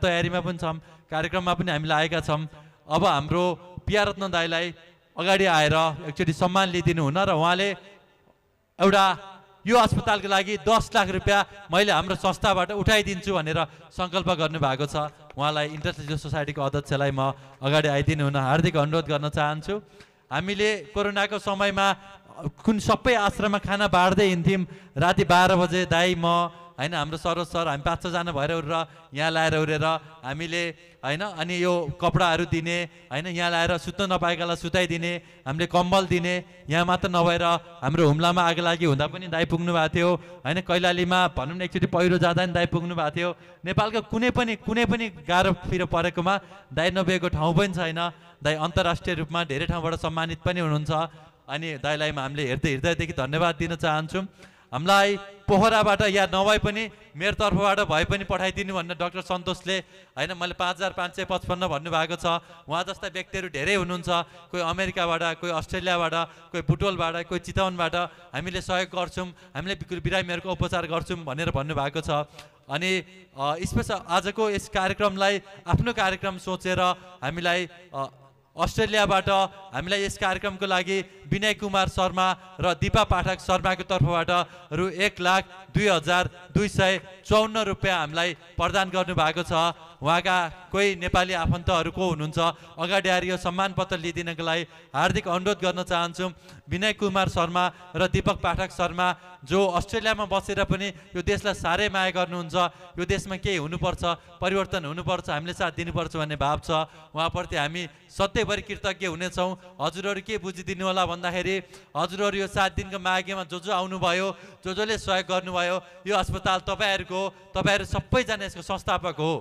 तयारीमा पनि छौँ कार्यक्रममा पनि हामीले आएका छौँ अब हाम्रो पिया रत्न दाईलाई अगाडि आएर एकचोटि सम्मान लिइदिनु हुन र उहाँले एउटा यो अस्पतालको लागि दस लाख रुपियाँ मैले हाम्रो संस्थाबाट उठाइदिन्छु भनेर सङ्कल्प गर्नुभएको छ उहाँलाई इन्टरनेसनल सोसाइटीको अध्यक्षलाई म अगाडि आइदिनु हुन हार्दिक अनुरोध गर्न चाहन्छु हामीले कोरोनाको समयमा कुन सबै आश्रममा खाना बाँड्दै हिँड्थ्यौँ राति बाह्र बजे दाई म होइन हाम्रो सरोज सर हामी पाँच छजना भएर उडेर यहाँ ल्याएर उडेर हामीले होइन अनि यो कपडाहरू दिने होइन यहाँ ल्याएर सुत्न नपाएकालाई सुताइदिने हामीले कम्बल दिने यहाँ मात्र नभएर हाम्रो हुम्लामा आगो लागि हुँदा पनि दाइ पुग्नु भएको थियो होइन कैलालीमा भनौँ न एकचोटि पहिरो जाँदा पनि दाइ पुग्नु भएको थियो नेपालको कुनै पनि कुनै पनि गाह्रो फिरो परेकोमा दाइ नभएको ठाउँ पनि छैन दाई अन्तर्राष्ट्रिय रूपमा धेरै ठाउँबाट सम्मानित पनि हुनुहुन्छ अनि दाइलाई हामीले हेर्दै हृदयदेखि धन्यवाद दिन चाहन्छौँ हामीलाई पोखराबाट या नभए पनि मेरो तर्फबाट भए पनि पठाइदिनु भनेर डक्टर सन्तोषले होइन मैले पाँच हजार पाँच सय पचपन्न भन्नुभएको छ उहाँ जस्ता व्यक्तिहरू धेरै हुनुहुन्छ कोही अमेरिकाबाट कोही अस्ट्रेलियाबाट कोही बुटोलबाट कोही चितवनबाट हामीले सहयोग गर्छौँ हामीले बिरामीहरूको उपचार गर्छौँ भनेर भन्नुभएको छ अनि स्पेसल आजको यस कार्यक्रमलाई आफ्नो कार्यक्रम सोचेर हामीलाई अस्ट्रेलियाबाट हामीलाई यस कार्यक्रमको लागि विनय कुमार शर्मा र दिपा पाठक शर्माको तर्फबाट रु एक लाख दुई हजार दुई सय चौन्न रुपियाँ हामीलाई प्रदान गर्नुभएको छ उहाँका कोही नेपाली को हुनुहुन्छ अगाडि आएर यो सम्मान पत्र लिइदिनको लागि हार्दिक अनुरोध गर्न चाहन्छु विनय कुमार शर्मा र दिपक पाठक शर्मा जो अस्ट्रेलियामा बसेर पनि यो देशलाई साह्रै माया गर्नुहुन्छ यो देशमा केही हुनुपर्छ परिवर्तन हुनुपर्छ हामीले साथ दिनुपर्छ भन्ने भाव छ उहाँप्रति हामी सत्यभरि कृतज्ञ हुनेछौँ हजुरहरू के बुझिदिनु होला भन्दाखेरि हजुरहरू यो सात दिनको माघेमा जो जो आउनुभयो जो जसले सहयोग गर्नुभयो यो अस्पताल तपाईँहरूको तपाईँहरू सबैजना यसको संस्थापक हो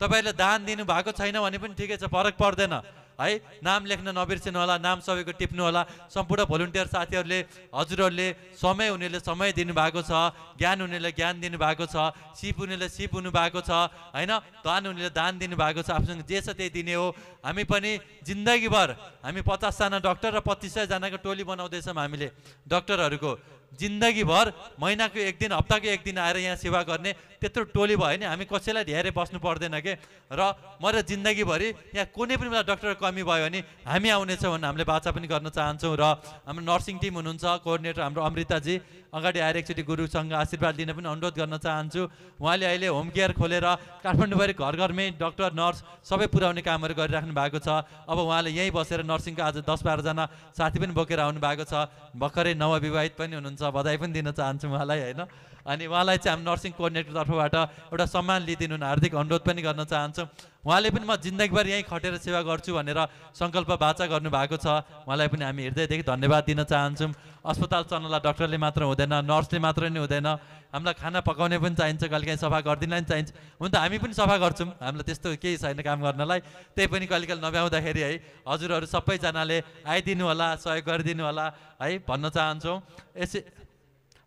तपाईँले दान दिनुभएको छैन भने पनि ठिकै छ फरक पर्दैन है नाम लेख्न नबिर्सिनु होला नाम सबैको टिप्नु होला सम्पूर्ण भोलिन्टियर साथीहरूले हजुरहरूले समय हुनेले समय दिनुभएको छ ज्ञान हुनेले ज्ञान दिनुभएको छ सिप हुनेले सिप हुनुभएको छ होइन दान हुनेले दान दिनुभएको छ आफूसँग जे छ त्यही दिने हो हामी पनि जिन्दगीभर हामी पचासजना डक्टर र पच्चिस सयजनाको टोली बनाउँदैछौँ हामीले डक्टरहरूको जिन्दगीभर महिनाको एक दिन हप्ताको एक दिन आएर यहाँ सेवा गर्ने त्यत्रो टोली भयो भने हामी कसैलाई धेरै बस्नु पर्दैन के र र जिन्दगीभरि यहाँ कुनै पनि बेला डक्टर कमी भयो भने हामी आउनेछौँ भने हामीले बाचा पनि गर्न चाहन्छौँ र हाम्रो नर्सिङ टिम हुनुहुन्छ कोअर्डिनेटर हाम्रो अमृताजी अगाडि आएर एकचोटि गुरुसँग आशीर्वाद दिन पनि अनुरोध गर्न चाहन्छु उहाँले अहिले होम केयर खोलेर काठमाडौँभरि घर घरमै डक्टर नर्स सबै पुर्याउने कामहरू गरिराख्नु भएको छ अब उहाँले यहीँ बसेर नर्सिङको आज दस बाह्रजना साथी पनि बोकेर आउनु भएको छ भर्खरै नवविवाहित पनि हुनुहुन्छ हुनुहुन्छ बधाई पनि दिन चाहन्छु उहाँलाई होइन अनि उहाँलाई चाहिँ हामी नर्सिङ कोअर्डिनेटर तर्फबाट एउटा सम्मान लिइदिनु हुन हार्दिक अनुरोध पनि गर्न चाहन्छौँ उहाँले पनि म जिन्दगीभर यहीँ खटेर सेवा गर्छु भनेर सङ्कल्प बाचा गर्नुभएको छ उहाँलाई पनि हामी हृदयदेखि धन्यवाद दिन चाहन्छौँ अस्पताल चल्नलाई डक्टरले मात्र हुँदैन नर्सले मात्र नै हुँदैन हामीलाई खाना पकाउने पनि चाहिन्छ कहिलेकाहीँ सफा गरिदिनलाई पनि चाहिन्छ हुन त हामी पनि सफा गर्छौँ हामीलाई त्यस्तो केही छैन काम गर्नलाई त्यही पनि कहिलेकाहीँ नभ्याउँदाखेरि है हजुरहरू सबैजनाले आइदिनु होला सहयोग गरिदिनु होला है भन्न चाहन्छौँ यसै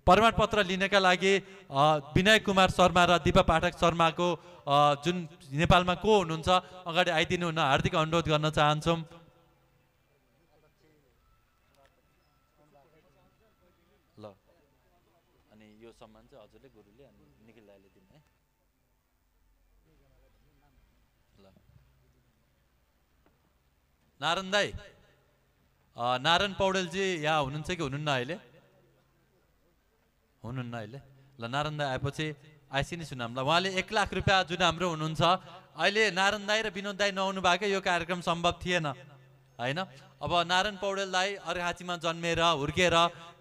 प्रमाणपत्र लिनका लागि विनय कुमार शर्मा र दिपा पाठक शर्माको जुन नेपालमा को हुनुहुन्छ अगाडि आइदिनु हुन हार्दिक अनुरोध गर्न चाहन्छौँ ल अनि यो सम्मान चाहिँ हजुरले गुरुले अनि निखिल दाईले दिनु है ल नारायण दाई नारायण पौडेलजी यहाँ हुनुहुन्छ कि हुनुहुन्न अहिले हुनुहुन्न अहिले ल नारायण दाई आएपछि आइसी नै सुनाम ल उहाँले एक लाख रुपियाँ जुन हाम्रो हुनुहुन्छ अहिले नारायण दाई र विनोद दाई नआउनु भएकै यो कार्यक्रम सम्भव थिएन होइन अब नारायण पौडेललाई अर्घाचीमा अर्घाँचीमा जन्मेर हुर्केर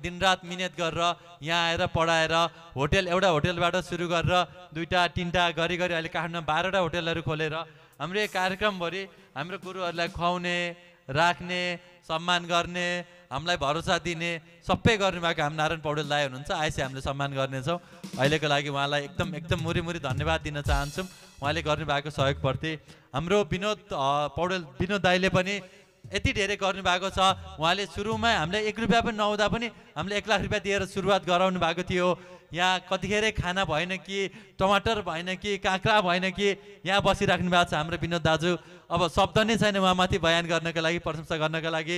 दिनरात मिहिनेत गरेर यहाँ आएर पढाएर होटेल एउटा होटेलबाट सुरु गरेर दुईवटा तिनवटा गरी गरी अहिले काठमाडौँमा बाह्रवटा होटेलहरू खोलेर हाम्रो यो कार्यक्रमभरि हाम्रो गुरुहरूलाई खुवाउने राख्ने सम्मान गर्ने हामीलाई भरोसा दिने सबै गर्नुभएको हामी नारायण पौडेल दाई हुनुहुन्छ आएपछि हामीले सम्मान गर्नेछौँ अहिलेको लागि उहाँलाई एकदम एकदम मुरी मुरी धन्यवाद दिन चाहन्छौँ उहाँले गर्नुभएको सहयोगप्रति हाम्रो विनोद पौडेल विनोद दाईले पनि यति धेरै गर्नुभएको छ उहाँले सुरुमै हामीलाई एक रुपियाँ पनि नहुँदा पनि हामीले एक लाख रुपियाँ दिएर सुरुवात गराउनु भएको थियो यहाँ कतिखेरै खाना भएन कि टमाटर भएन कि काँक्रा भएन कि यहाँ बसिराख्नु भएको छ हाम्रो विनोद दाजु अब शब्द नै छैन उहाँमाथि बयान गर्नको लागि प्रशंसा गर्नको लागि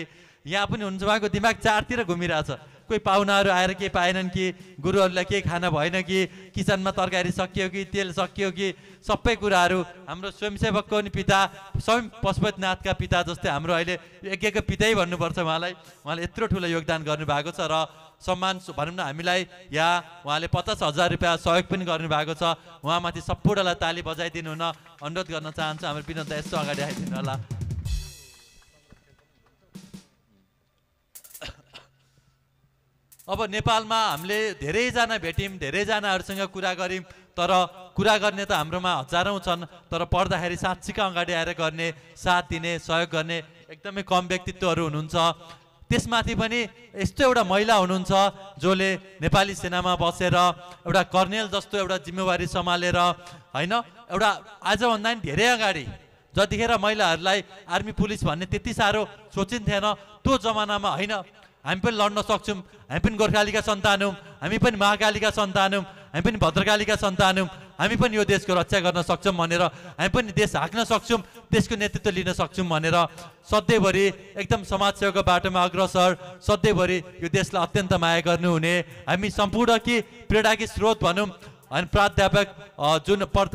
यहाँ पनि हुनुहुन्छ उहाँको दिमाग चारतिर घुमिरहेछ कोही पाहुनाहरू आएर के पाएनन् कि गुरुहरूलाई केही खाना भएन कि किचनमा तरकारी सकियो कि तेल सकियो कि सबै कुराहरू हाम्रो स्वयंसेवकको पनि पिता स्वयं पशुपतिनाथका पिता जस्तै हाम्रो अहिले एक एक पितै भन्नुपर्छ उहाँलाई उहाँले यत्रो ठुलो योगदान गर्नुभएको छ र सम्मान भनौँ न हामीलाई या उहाँले पचास हजार रुपियाँ सहयोग पनि गर्नुभएको छ उहाँमाथि सबैलाई ताली बजाइदिनु हुन अनुरोध गर्न चाहन्छु हाम्रो विनोद यसो अगाडि आइदिनु होला अब नेपालमा हामीले धेरैजना भेट्यौँ धेरैजनाहरूसँग कुरा गऱ्यौँ तर कुरा गर्ने त हाम्रोमा हजारौँ छन् तर पढ्दाखेरि साँच्चीका अगाडि आएर गर्ने साथ दिने सहयोग गर्ने एकदमै कम व्यक्तित्वहरू हुनुहुन्छ त्यसमाथि पनि यस्तो एउटा महिला हुनुहुन्छ जसले नेपाली सेनामा बसेर एउटा कर्नेल जस्तो एउटा जिम्मेवारी सम्हालेर होइन एउटा आजभन्दा पनि धेरै अगाडि जतिखेर महिलाहरूलाई आर्मी पुलिस भन्ने त्यति साह्रो सोचिन्थेन त्यो जमानामा होइन हामी पनि लड्न सक्छौँ हामी पनि गोर्खालीका सन्तान हौँ हामी पनि महाकालीका सन्तान हौँ हामी पनि भद्रकालीका सन्तान हौँ हामी पनि यो देशको रक्षा गर्न सक्छौँ भनेर हामी पनि देश हाँक्न सक्छौँ देशको नेतृत्व लिन सक्छौँ भनेर सधैँभरि एकदम समाजसेवाको बाटोमा अग्रसर सधैँभरि यो देशलाई अत्यन्त माया गर्नुहुने हामी सम्पूर्ण कि प्रेरणाकी स्रोत भनौँ अनि प्राध्यापक जुन पर्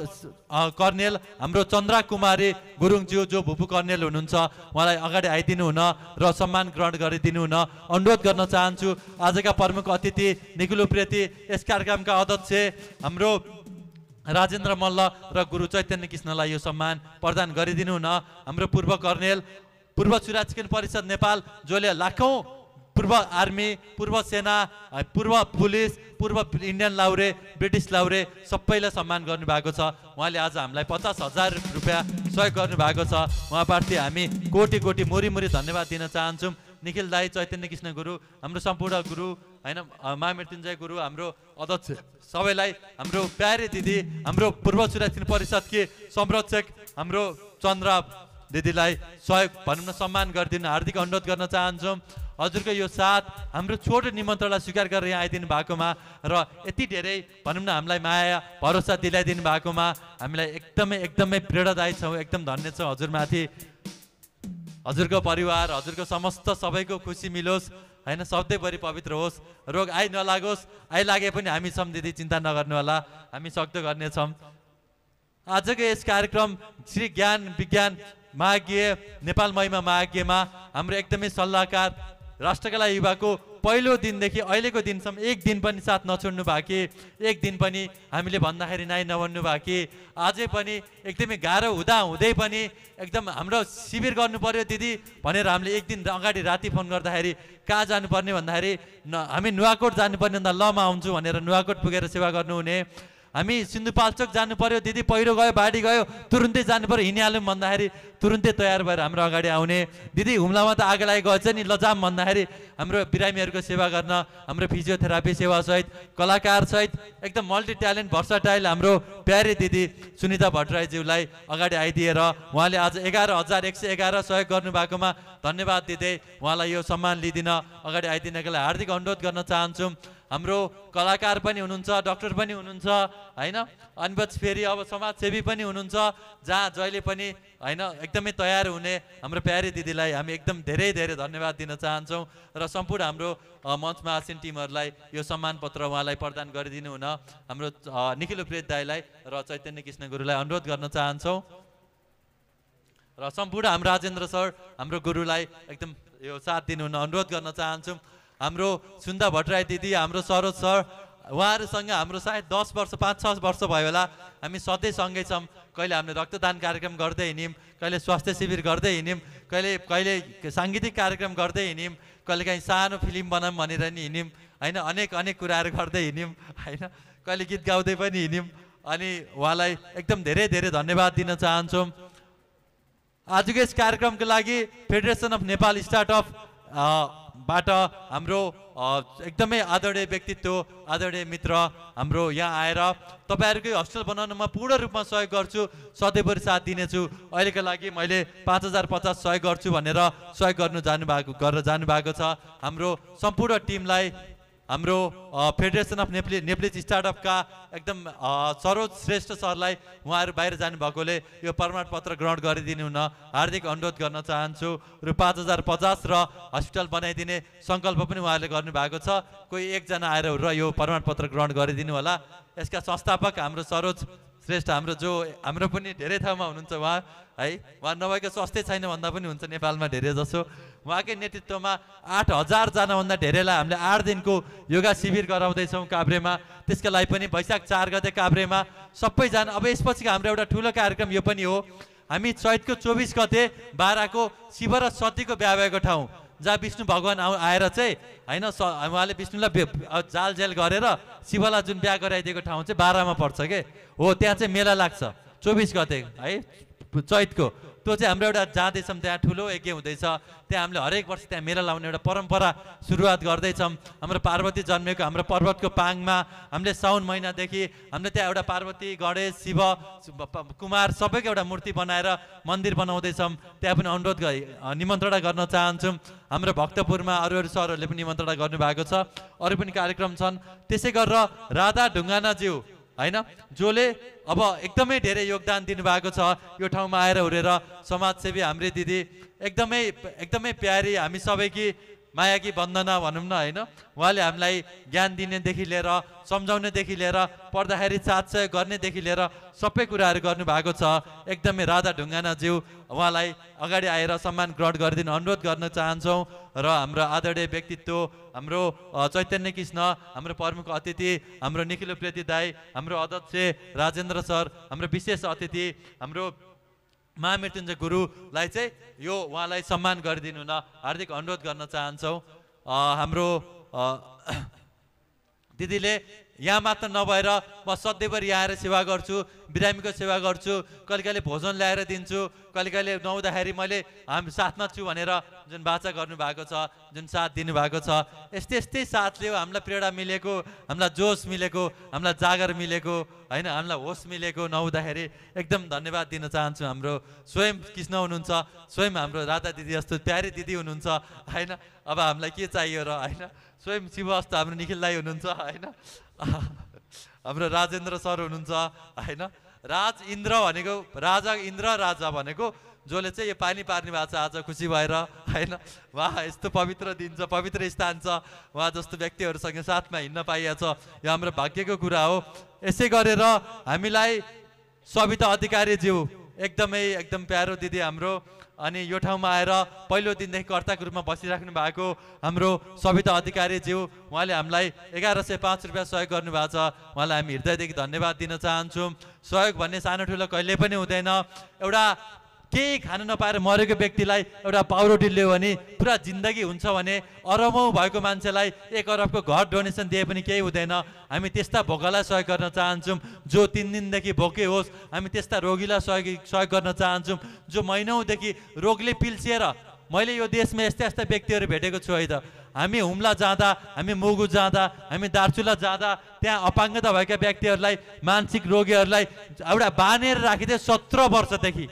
कर्नेल हाम्रो चन्द्रा कुमारी गुरुङज्यू जो भुपु कर्नेल हुनुहुन्छ उहाँलाई अगाडि आइदिनु हुन र सम्मान ग्रहण गरिदिनु हुन अनुरोध गर्न चाहन्छु आजका प्रमुख अतिथि निकुलु प्रेती यस कार्यक्रमका अध्यक्ष हाम्रो राजेन्द्र मल्ल र गुरु चैतन्य कृष्णलाई यो सम्मान प्रदान गरिदिनु हुन हाम्रो पूर्व कर्नेल पूर्व चुराचकिन परिषद नेपाल जसले लाखौँ पूर्व आर्मी पूर्व सेना पूर्व पुलिस पूर्व इन्डियन लाउरे ब्रिटिस लाउरे सबैलाई सम्मान गर्नुभएको छ उहाँले आज हामीलाई पचास हजार रुपियाँ सहयोग गर्नुभएको छ उहाँप्रति हामी कोटी कोटी मुरी मुरी धन्यवाद दिन चाहन्छौँ निखिल दाई चैतन्य कृष्ण गुरु हाम्रो सम्पूर्ण गुरु होइन महामृत्युञ्जय गुरु हाम्रो अध्यक्ष सबैलाई हाम्रो प्यारे दिदी हाम्रो पूर्व सुरक्षित परिषदकी संरक्षक हाम्रो चन्द्र दिदीलाई सहयोग भनौँ न सम्मान गरिदिनु हार्दिक अनुरोध गर्न चाहन्छौँ हजुरको यो साथ हाम्रो छोटो निमन्त्रणलाई स्वीकार गरेर यहाँ आइदिनु भएकोमा र यति धेरै भनौँ न हामीलाई माया भरोसा दिलाइदिनु भएकोमा हामीलाई एकदमै एकदमै प्रेरणादायी छौँ एकदम धन्य छौँ हजुरमाथि हजुरको परिवार हजुरको समस्त सबैको खुसी मिलोस् होइन सधैँभरि पवित्र होस् रोग आइ नलागोस् आइ लागे पनि हामी छौँ दिदी चिन्ता नगर्नु होला हामी सक्दो गर्नेछौँ आजको यस कार्यक्रम श्री ज्ञान विज्ञान महाज्ञ नेपाल महिमा महाज्ञमा हाम्रो एकदमै सल्लाहकार राष्ट्रकला युवाको पहिलो दिनदेखि अहिलेको दिनसम्म एक दिन पनि साथ नछोड्नु भएको कि एक दिन पनि हामीले भन्दाखेरि नाइ नभन्नु भएको कि अझै पनि एकदमै गाह्रो हुँदा हुँदै पनि एकदम हाम्रो शिविर गर्नु पऱ्यो दिदी भनेर हामीले एक दिन अगाडि राति फोन गर्दाखेरि कहाँ जानुपर्ने भन्दाखेरि न हामी नुवाकोट जानुपर्ने भन्दा लमा आउँछु भनेर नुवाकोट पुगेर सेवा गर्नुहुने हामी सिन्धुपाल्चोक जानु पर्यो दिदी पहिरो गयो बाढी गयो तुरुन्तै जानु पर्यो हिँडिहाल्यौँ भन्दाखेरि तुरुन्तै तयार भएर हाम्रो अगाडि आउने दिदी हुम्लामा त आगो लागि गएछ नि लजाम भन्दाखेरि हाम्रो बिरामीहरूको सेवा गर्न हाम्रो फिजियोथेरापी सेवासहित कलाकारसहित एकदम मल्टी ट्यालेन्ट भर्सटाइल हाम्रो प्यारे दिदी सुनिता भट्टराईज्यूलाई अगाडि आइदिएर उहाँले आज एघार हजार एक सय एघार सहयोग गर्नुभएकोमा धन्यवाद दिँदै उहाँलाई यो सम्मान लिइदिन अगाडि आइदिनका लागि हार्दिक अनुरोध गर्न चाहन्छौँ हाम्रो कलाकार पनि हुनुहुन्छ डक्टर पनि हुनुहुन्छ होइन अनबज फेरि अब समाजसेवी पनि हुनुहुन्छ जहाँ जहिले पनि होइन एकदमै तयार हुने हाम्रो प्यारी दिदीलाई हामी एकदम धेरै धेरै धन्यवाद दिन चाहन्छौँ र सम्पूर्ण हाम्रो मञ्चमा आसिन टिमहरूलाई यो पत्र उहाँलाई प्रदान गरिदिनु हुन हाम्रो निखिल प्रेत दाईलाई र चैतन्य कृष्ण गुरुलाई अनुरोध गर्न चाहन्छौँ र सम्पूर्ण हाम्रो राजेन्द्र सर हाम्रो गुरुलाई एकदम यो साथ दिनुहुन अनुरोध गर्न चाहन्छौँ हाम्रो सुन्दा भट्टराई दिदी हाम्रो सरोज सर उहाँहरूसँग हाम्रो सायद दस वर्ष पाँच छ वर्ष भयो होला हामी सधैँ सँगै छौँ कहिले हामीले रक्तदान कार्यक्रम गर्दै हिँड्यौँ कहिले स्वास्थ्य शिविर गर्दै हिँड्यौँ कहिले कहिले साङ्गीतिक कार्यक्रम गर्दै हिँड्यौँ कहिले काहीँ सानो फिल्म बनाऊँ भनेर नि हिँड्यौँ होइन अनेक अनेक कुराहरू गर्दै हिँड्यौँ होइन कहिले गीत गाउँदै पनि हिँड्यौँ अनि उहाँलाई एकदम धेरै धेरै धन्यवाद दिन चाहन्छौँ आजको यस कार्यक्रमको लागि फेडरेसन अफ नेपाल स्टार्टअप बाट हाम्रो एकदमै आदरणीय व्यक्तित्व आदरणीय मित्र हाम्रो यहाँ आएर तपाईँहरूकै हस्टेल बनाउनमा पूर्ण रूपमा सहयोग गर्छु सधैँभरि साथ दिनेछु अहिलेको लागि मैले पाँच हजार पचास सहयोग गर्छु भनेर सहयोग गर्नु जानुभएको गरेर जानुभएको छ हाम्रो सम्पूर्ण टिमलाई हाम्रो फेडरेसन अफ नेपाली नेप्लिज स्टार्टअपका एकदम सरोज श्रेष्ठ सरलाई उहाँहरू बाहिर जानुभएकोले यो प्रमाणपत्र ग्रहण गरिदिनु हुन हार्दिक अनुरोध गर्न चाहन्छु रु पाँच हजार पचास र हस्पिटल बनाइदिने सङ्कल्प पनि उहाँहरूले गर्नुभएको छ कोही एकजना आएर र यो प्रमाणपत्र ग्रहण गरिदिनु होला यसका संस्थापक हाम्रो सरोज श्रेष्ठ हाम्रो जो हाम्रो पनि धेरै ठाउँमा हुनुहुन्छ उहाँ है उहाँ नभएको स्वास्थ्य छैन भन्दा पनि हुन्छ नेपालमा धेरै जसो उहाँकै नेतृत्वमा आठ हजारजनाभन्दा धेरैलाई हामीले आठ दिनको योगा शिविर गराउँदैछौँ काभ्रेमा त्यसका लागि पनि वैशाख चार गते काभ्रेमा सबैजना अब यसपछिको हाम्रो एउटा ठुलो कार्यक्रम यो पनि हो हामी चैतको चौबिस गते बाह्रको शिव र सतीको बिहा ठाउँ जहाँ विष्णु भगवान् आएर चाहिँ होइन उहाँले विष्णुलाई जाल गरेर शिवलाई जुन बिहा गराइदिएको ठाउँ चाहिँ बाह्रमा पर्छ के हो त्यहाँ चाहिँ मेला लाग्छ चौबिस गते है चैतको त्यो चाहिँ हाम्रो एउटा जाँदैछौँ त्यहाँ ठुलो यज्ञ हुँदैछ त्यहाँ हामीले हरेक वर्ष त्यहाँ मेला लाउने एउटा परम्परा सुरुवात गर्दैछौँ हाम्रो पार्वती जन्मेको हाम्रो पर्वतको पाङमा हामीले साउन महिनादेखि हामीले त्यहाँ एउटा पार्वती गणेश शिव कुमार सबैको एउटा मूर्ति बनाएर मन्दिर बनाउँदैछौँ त्यहाँ पनि अनुरोध निमन्त्रणा गर्न चाहन्छौँ हाम्रो भक्तपुरमा अरू अरू सरहरूले पनि निमन्त्रणा गर्नुभएको छ अरू पनि कार्यक्रम छन् त्यसै गरेर राधा ढुङ्गानाज्यू होइन जसले अब एकदमै धेरै योगदान दिनुभएको छ यो ठाउँमा आएर हुरेर समाजसेवी हाम्रै दिदी एकदमै एकदमै प्यारी हामी सबैकी मायाकी कि बन्दना भनौँ न होइन उहाँले हामीलाई ज्ञान दिनेदेखि लिएर सम्झाउनेदेखि लिएर पढ्दाखेरि सहयोग गर्नेदेखि लिएर सबै कुराहरू गर्नुभएको छ एकदमै राधा ढुङ्गानाज्यू उहाँलाई अगाडि आएर सम्मान ग्रहण गरिदिनु अनुरोध गर्न चाहन्छौँ र हाम्रो आदरणीय व्यक्तित्व हाम्रो चैतन्य कृष्ण हाम्रो प्रमुख अतिथि हाम्रो निखिलो प्रेती दाई हाम्रो अध्यक्ष राजेन्द्र सर हाम्रो विशेष अतिथि हाम्रो महामृत्युञ्जय गुरुलाई चाहिँ यो उहाँलाई सम्मान गरिदिनु न हार्दिक अनुरोध गर्न चाहन्छौँ हाम्रो दिदीले यहाँ मात्र नभएर म सधैँभरि आएर सेवा गर्छु बिरामीको सेवा गर्छु कहिले कहिले भोजन ल्याएर दिन्छु कहिले कहिले नुहाउँदाखेरि मैले हामी साथमा छु भनेर जुन बाचा गर्नुभएको छ जुन साथ दिनुभएको छ यस्तै यस्तै साथले हो हामीलाई प्रेरणा मिलेको हामीलाई जोस मिलेको हामीलाई जागर मिलेको होइन हामीलाई होस मिलेको नहुँदाखेरि एकदम धन्यवाद दिन चाहन्छु हाम्रो स्वयं कृष्ण हुनुहुन्छ स्वयं हाम्रो राधा दिदी जस्तो प्यारी दिदी हुनुहुन्छ होइन अब हामीलाई के चाहियो र होइन स्वयं शिव जस्तो हाम्रो निखिल दाई हुनुहुन्छ होइन हाम्रो राजेन्द्र सर हुनुहुन्छ होइन राज इन्द्र भनेको राजा इन्द्र राजा भनेको जसले चाहिँ यो पानी पार्ने भएको छ आज खुसी भएर होइन उहाँ यस्तो पवित्र दिन छ पवित्र स्थान छ उहाँ जस्तो व्यक्तिहरूसँग साथमा हिँड्न पाइएको छ यो हाम्रो भाग्यको कुरा हो यसै गरेर हामीलाई सविता अधिकारी अधिकारीज्यू एकदमै एकदम प्यारो दिदी हाम्रो अनि यो ठाउँमा आएर पहिलो दिनदेखि कर्ताको रूपमा बसिराख्नु भएको हाम्रो सविता अधिकारीज्यू उहाँले हामीलाई एघार सय पाँच रुपियाँ सहयोग गर्नुभएको छ उहाँलाई हामी हृदयदेखि धन्यवाद दिन चाहन्छौँ सहयोग भन्ने सानो ठुलो कहिले पनि हुँदैन एउटा केही खान नपाएर मरेको व्यक्तिलाई एउटा पाउरोटी लियो भने पुरा जिन्दगी हुन्छ भने अरबौँ भएको मान्छेलाई एक अरबको घर डोनेसन दिए पनि केही हुँदैन हामी त्यस्ता भोकालाई सहयोग गर्न चाहन्छौँ जो तिन दिनदेखि भोकै होस् हामी त्यस्ता रोगीलाई सहयोग सहयोग गर्न चाहन्छौँ जो महिनौँदेखि रोगले पिल्सिएर मैले यो देशमा यस्ता यस्ता व्यक्तिहरू भेटेको छु है त हामी हुम्ला जाँदा हामी मुगु जाँदा हामी दार्चुला जाँदा त्यहाँ अपाङ्गता भएका व्यक्तिहरूलाई मानसिक रोगीहरूलाई एउटा बाँधेर राखिदिए सत्र वर्षदेखि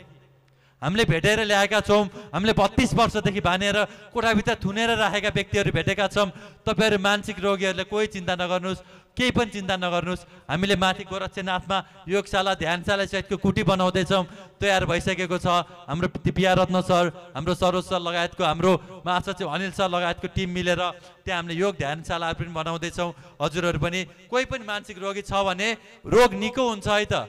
हामीले भेटेर ल्याएका छौँ हामीले बत्तिस वर्षदेखि बानेर कोठाभित्र थुनेर राखेका व्यक्तिहरू भेटेका छौँ तपाईँहरू मानसिक रोगीहरूले कोही चिन्ता नगर्नुहोस् केही पनि चिन्ता नगर्नुहोस् हामीले माथि गोरक्षनाथमा योगशाला ध्यानशाला सहितको कुटी बनाउँदैछौँ तयार भइसकेको छ हाम्रो पिया रत्न सर हाम्रो सरोज सर लगायतको हाम्रो महासचिव अनिल सर लगायतको टिम मिलेर त्यहाँ हामीले योग ध्यानशाला पनि बनाउँदैछौँ हजुरहरू पनि कोही पनि मानसिक रोगी छ भने रोग निको हुन्छ है त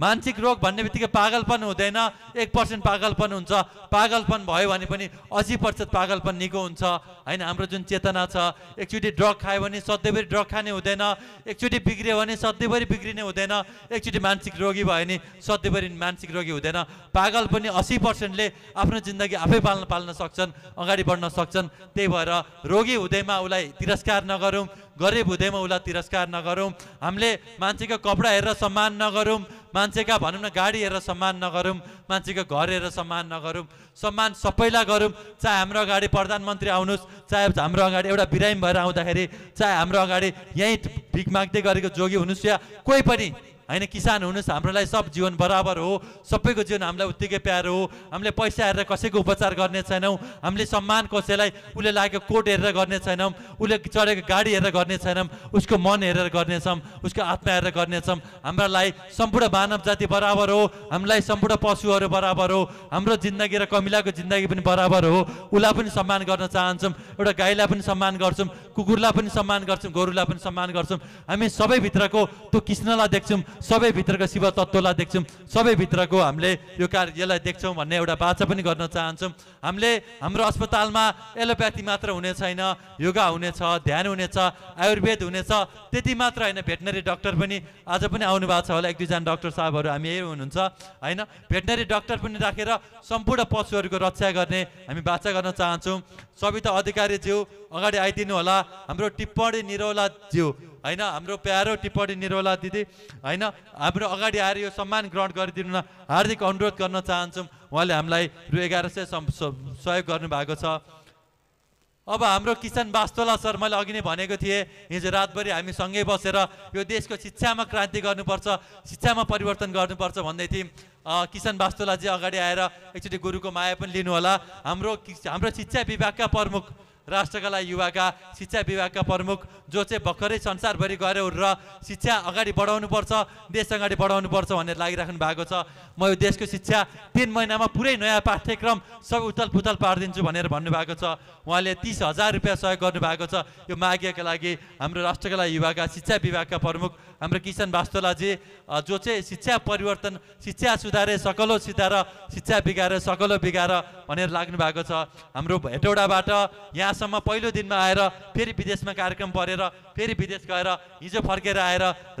मानसिक रोग भन्ने बित्तिकै पागलपन हुँदैन एक पर्सेन्ट पागलपन हुन्छ पागलपन भयो भने पनि असी प्रतिशत पागलपन निको हुन्छ होइन हाम्रो जुन चेतना छ एकचोटि ड्रग खायो भने सधैँभरि ड्रग खाने हुँदैन एकचोटि बिग्रियो भने सधैँभरि बिग्रिने हुँदैन एकचोटि मानसिक रोगी भयो भने सधैँभरि मानसिक रोगी हुँदैन पागल पनि असी पर्सेन्टले आफ्नो जिन्दगी आफै पाल्न पाल्न सक्छन् अगाडि बढ्न सक्छन् त्यही भएर रोगी हुँदैमा उसलाई तिरस्कार नगरौँ गरिब हुँदैमा उसलाई तिरस्कार नगरौँ हामीले मान्छेको कपडा हेरेर सम्मान नगरौँ मान्छेका भनौँ न गाडी हेरेर सम्मान नगरौँ मान्छेको घर हेरेर सम्मान नगरौँ सम्मान सबैलाई गरौँ चाहे हाम्रो अगाडि प्रधानमन्त्री आउनुहोस् चाहे हाम्रो अगाडि एउटा बिरामी भएर आउँदाखेरि चाहे हाम्रो अगाडि यहीँ भिख माग्दै गरेको जोगी हुनुहोस् या कोही पनि होइन किसान हुनुहोस् हाम्रो लागि सब जीवन बराबर हो सबैको जीवन हामीलाई उत्तिकै प्यारो हो हामीले पैसा हेरेर कसैको उपचार गर्ने छैनौँ हामीले सम्मान कसैलाई उसले लागेको कोट हेरेर गर्ने छैनौँ उसले चढेको गाडी हेरेर गर्ने छैनौँ उसको मन हेरेर गर्नेछौँ उसको आत्मा हेरेर गर्नेछौँ लागि सम्पूर्ण मानव जाति बराबर हो हामीलाई सम्पूर्ण पशुहरू बराबर हो हाम्रो जिन्दगी र कमिलाको जिन्दगी पनि बराबर हो उसलाई पनि सम्मान गर्न चाहन्छौँ एउटा गाईलाई पनि सम्मान गर्छौँ कुकुरलाई पनि सम्मान गर्छौँ गोरुलाई पनि सम्मान गर्छौँ हामी सबैभित्रको त्यो कृष्णलाई देख्छौँ सबैभित्रको शिव तत्त्वलाई देख्छौँ सबैभित्रको हामीले यो कार्यलाई देख्छौँ भन्ने एउटा बाचा पनि गर्न चाहन्छौँ हामीले हाम्रो अस्पतालमा एलोप्याथी मात्र हुने छैन योगा हुनेछ ध्यान हुनेछ आयुर्वेद हुनेछ त्यति मात्र होइन भेटनरी डक्टर पनि आज पनि आउनु भएको छ होला एक दुईजना डक्टर साहबहरू हामी यही हुनुहुन्छ होइन भेटनरी डक्टर पनि राखेर सम्पूर्ण पशुहरूको रक्षा गर्ने हामी बाचा गर्न चाहन्छौँ सविता अधिकारीज्यू अगाडि आइदिनु होला हाम्रो टिप्पणी निरौलाज्यू होइन हाम्रो प्यारो टिप्पणी निरोला दिदी होइन हाम्रो अगाडि आएर यो सम्मान ग्रहण गरिदिनु न हार्दिक अनुरोध गर्न चाहन्छौँ उहाँले हामीलाई रु एघार सय सहयोग गर्नुभएको छ अब हाम्रो किसान वास्तोला सर मैले अघि नै भनेको थिएँ हिजो रातभरि हामी सँगै बसेर यो देशको शिक्षामा क्रान्ति गर्नुपर्छ शिक्षामा परिवर्तन गर्नुपर्छ भन्दै थियौँ किसान बास्तोलाजी अगाडि आएर एकचोटि गुरुको माया पनि लिनुहोला हाम्रो हाम्रो शिक्षा विभागका प्रमुख राष्ट्रकला युवाका शिक्षा विभागका प्रमुख जो चाहिँ भर्खरै संसारभरि गएर र शिक्षा अगाडि बढाउनुपर्छ देश अगाडि बढाउनुपर्छ भनेर लागिराख्नु भएको छ म यो देशको शिक्षा तिन महिनामा पुरै नयाँ पाठ्यक्रम सब उथल पुतल पारिदिन्छु भनेर भन्नुभएको छ उहाँले तिस हजार रुपियाँ सहयोग गर्नुभएको छ यो मागिएका लागि हाम्रो राष्ट्रकला युवाका शिक्षा विभागका प्रमुख हाम्रो किसन वास्तुलाजी जो चाहिँ शिक्षा परिवर्तन शिक्षा सुधारे सकलो सुधार शिक्षा बिगारे सकलो बिगाएर भनेर लाग्नु भएको छ हाम्रो हेटौडाबाट यहाँसम्म पहिलो दिनमा आएर फेरि विदेशमा कार्यक्रम परेर फेरि विदेश गएर हिजो फर्केर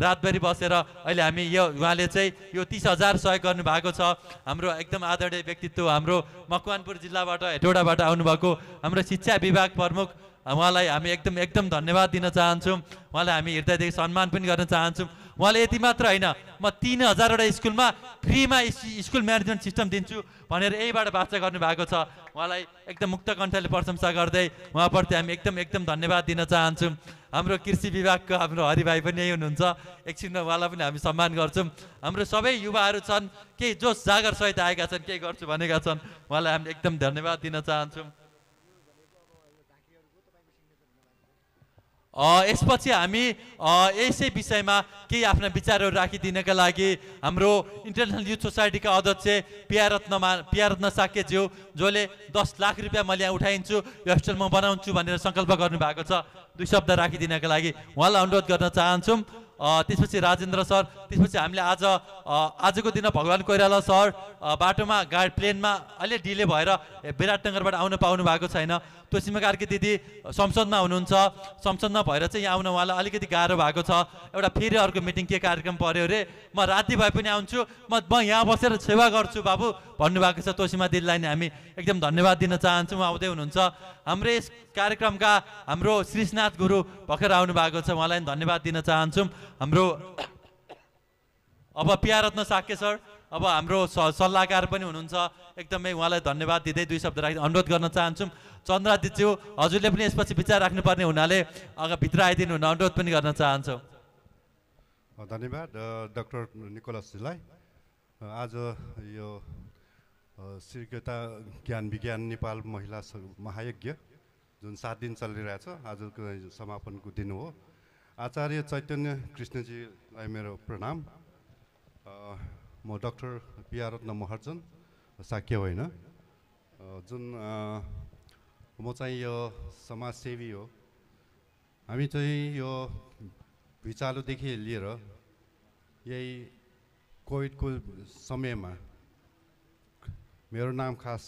आएर रातभरि बसेर अहिले हामी यो उहाँले चाहिँ यो तिस हजार सहयोग गर्नुभएको छ हाम्रो एकदम आदरणीय व्यक्तित्व हाम्रो मकवानपुर जिल्लाबाट हेटौडाबाट आउनुभएको हाम्रो शिक्षा विभाग प्रमुख उहाँलाई हामी एकदम एकदम धन्यवाद दिन चाहन्छौँ उहाँलाई हामी हृदयदेखि सम्मान पनि गर्न चाहन्छौँ उहाँले यति मात्र होइन म तिन हजारवटा स्कुलमा फ्रीमा स्कुल म्यानेजमेन्ट सिस्टम दिन्छु भनेर यहीबाट वाचा गर्नुभएको छ उहाँलाई एकदम मुक्त कण्ठले प्रशंसा गर्दै उहाँप्रति हामी एकदम एकदम धन्यवाद दिन चाहन्छौँ हाम्रो कृषि विभागको हाम्रो हरिभाइ पनि यही हुनुहुन्छ एकछिन उहाँलाई पनि हामी सम्मान गर्छौँ हाम्रो सबै युवाहरू छन् केही जोस जागरसहित आएका छन् केही गर्छु भनेका छन् उहाँलाई हामी एकदम धन्यवाद दिन चाहन्छौँ यसपछि हामी यसै विषयमा केही आफ्ना विचारहरू राखिदिनका लागि हाम्रो इन्टरनेसनल युथ सोसाइटीका अध्यक्ष पिया रत्नमा पिया रत्न साक्यज्यू जसले दस लाख रुपियाँ मैले यहाँ उठाइन्छु यो होस्टेल म बनाउँछु भनेर सङ्कल्प गर्नुभएको छ दुई शब्द राखिदिनका लागि उहाँलाई अनुरोध गर्न चाहन्छौँ त्यसपछि राजेन्द्र सर त्यसपछि हामीले आज आजको दिन भगवान् कोइराला सर बाटोमा गाड प्लेनमा अलि डिले भएर विराटनगरबाट आउन पाउनु भएको छैन तोसीमा कार्की दिदी संसदमा हुनुहुन्छ संसदमा भएर चाहिँ यहाँ आउन उहाँलाई अलिकति गाह्रो भएको छ एउटा फेरि अर्को मिटिङ के कार्यक्रम पऱ्यो अरे म राति भए पनि आउँछु म म यहाँ बसेर सेवा गर्छु बाबु भन्नुभएको छ तोसिमा दिदीलाई नै हामी एकदम धन्यवाद दिन चाहन्छौँ आउँदै हुनुहुन्छ हाम्रो यस कार्यक्रमका हाम्रो श्रीनाथ गुरु भर्खर भएको छ उहाँलाई धन्यवाद दिन चाहन्छौँ हाम्रो अब पिया रत्न साक्य सर अब हाम्रो स सल्लाहकार पनि हुनुहुन्छ एकदमै उहाँलाई धन्यवाद दिँदै दुई शब्द राख्दै अनुरोध गर्न चाहन्छौँ चन्द्रादिज्यू हजुरले पनि यसपछि विचार राख्नुपर्ने हुनाले अग भित्र आइदिनु हुन अनुरोध पनि गर्न चाहन्छौँ धन्यवाद डक्टर निकोलसजीलाई आज यो श्रीता ज्ञान विज्ञान नेपाल महिला महायज्ञ जुन सात दिन चलिरहेछ आजको समापनको दिन हो आचार्य चैतन्य कृष्णजीलाई मेरो प्रणाम म डक्टर पिआरत्न महर्जन साक्य होइन जुन म चाहिँ यो समाजसेवी हो हामी चाहिँ यो भिचालोदेखि लिएर यही कोभिडको समयमा मेरो नाम खास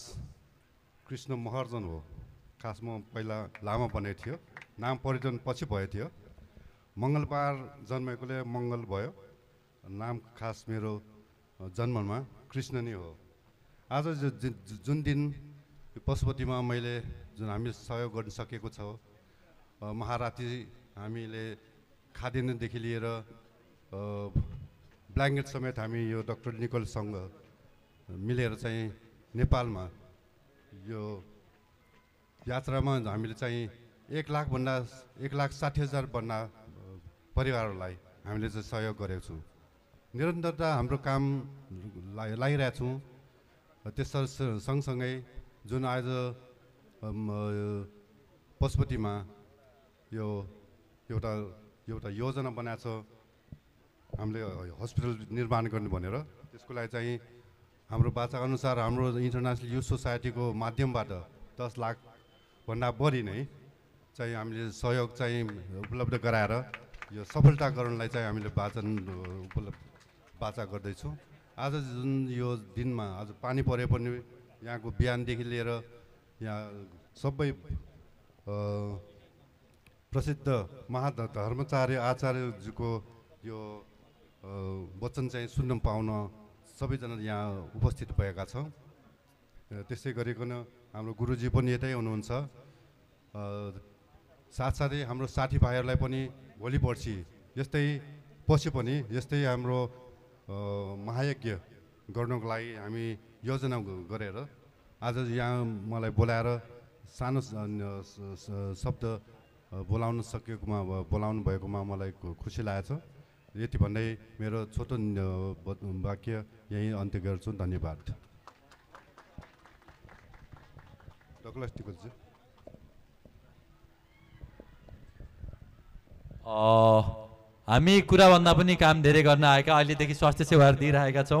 कृष्ण महर्जन हो खास म पहिला लामा बनेको थियो नाम परिवर्तन पछि भयो थियो मङ्गलबार जन्मेकोले मङ्गल भयो नाम खास मेरो जन्ममा कृष्ण नै हो आज जुन दिन पशुपतिमा मैले जुन हामी सहयोग गर्न सकेको छ महाराति हामीले खाद्यान्नदेखि लिएर ब्ल्याङ्केट समेत हामी यो डक्टर निकोलसँग मिलेर चाहिँ नेपालमा यो यात्रामा हामीले चाहिँ एक लाखभन्दा एक लाख साठी हजारभन्दा परिवारहरूलाई हामीले चाहिँ सहयोग गरेको छौँ निरन्तरता हाम्रो काम लगाइरहेको छौँ त्यस सँगसँगै जुन आज पशुपतिमा यो एउटा एउटा योजना बनाएको छ हामीले हस्पिटल निर्माण गर्ने भनेर त्यसको लागि चाहिँ हाम्रो अनुसार हाम्रो इन्टरनेसनल युथ सोसाइटीको माध्यमबाट दस लाखभन्दा बढी नै चाहिँ हामीले सहयोग चाहिँ उपलब्ध गराएर यो सफलता गर्नलाई चाहिँ हामीले वाचन उपलब्ध बाचा गर्दैछु आज जुन यो दिनमा आज पानी परे पनि यहाँको बिहानदेखि लिएर यहाँ सबै प्रसिद्ध महाध धर्मचार्य आचार्यजीको यो वचन चाहिँ सुन्न पाउन सबैजना यहाँ उपस्थित भएका छौँ त्यस्तै गरिकन हाम्रो गुरुजी पनि यतै हुनुहुन्छ साथसाथै हाम्रो साथीभाइहरूलाई पनि भोलि पर्सि यस्तै पछि पनि यस्तै हाम्रो महायज्ञ गर्नको लागि हामी योजना गरेर आज यहाँ मलाई बोलाएर सानो शब्द बोलाउन सकेकोमा बोलाउनु भएकोमा मलाई खुसी लागेको छ यति भन्दै मेरो छोटो वाक्य यहीँ अन्त्य गर्छु धन्यवाद डक्लस्टिकलजी हामी कुराभन्दा पनि काम धेरै गर्न आएका अहिलेदेखि स्वास्थ्य सेवाहरू दिइरहेका छौँ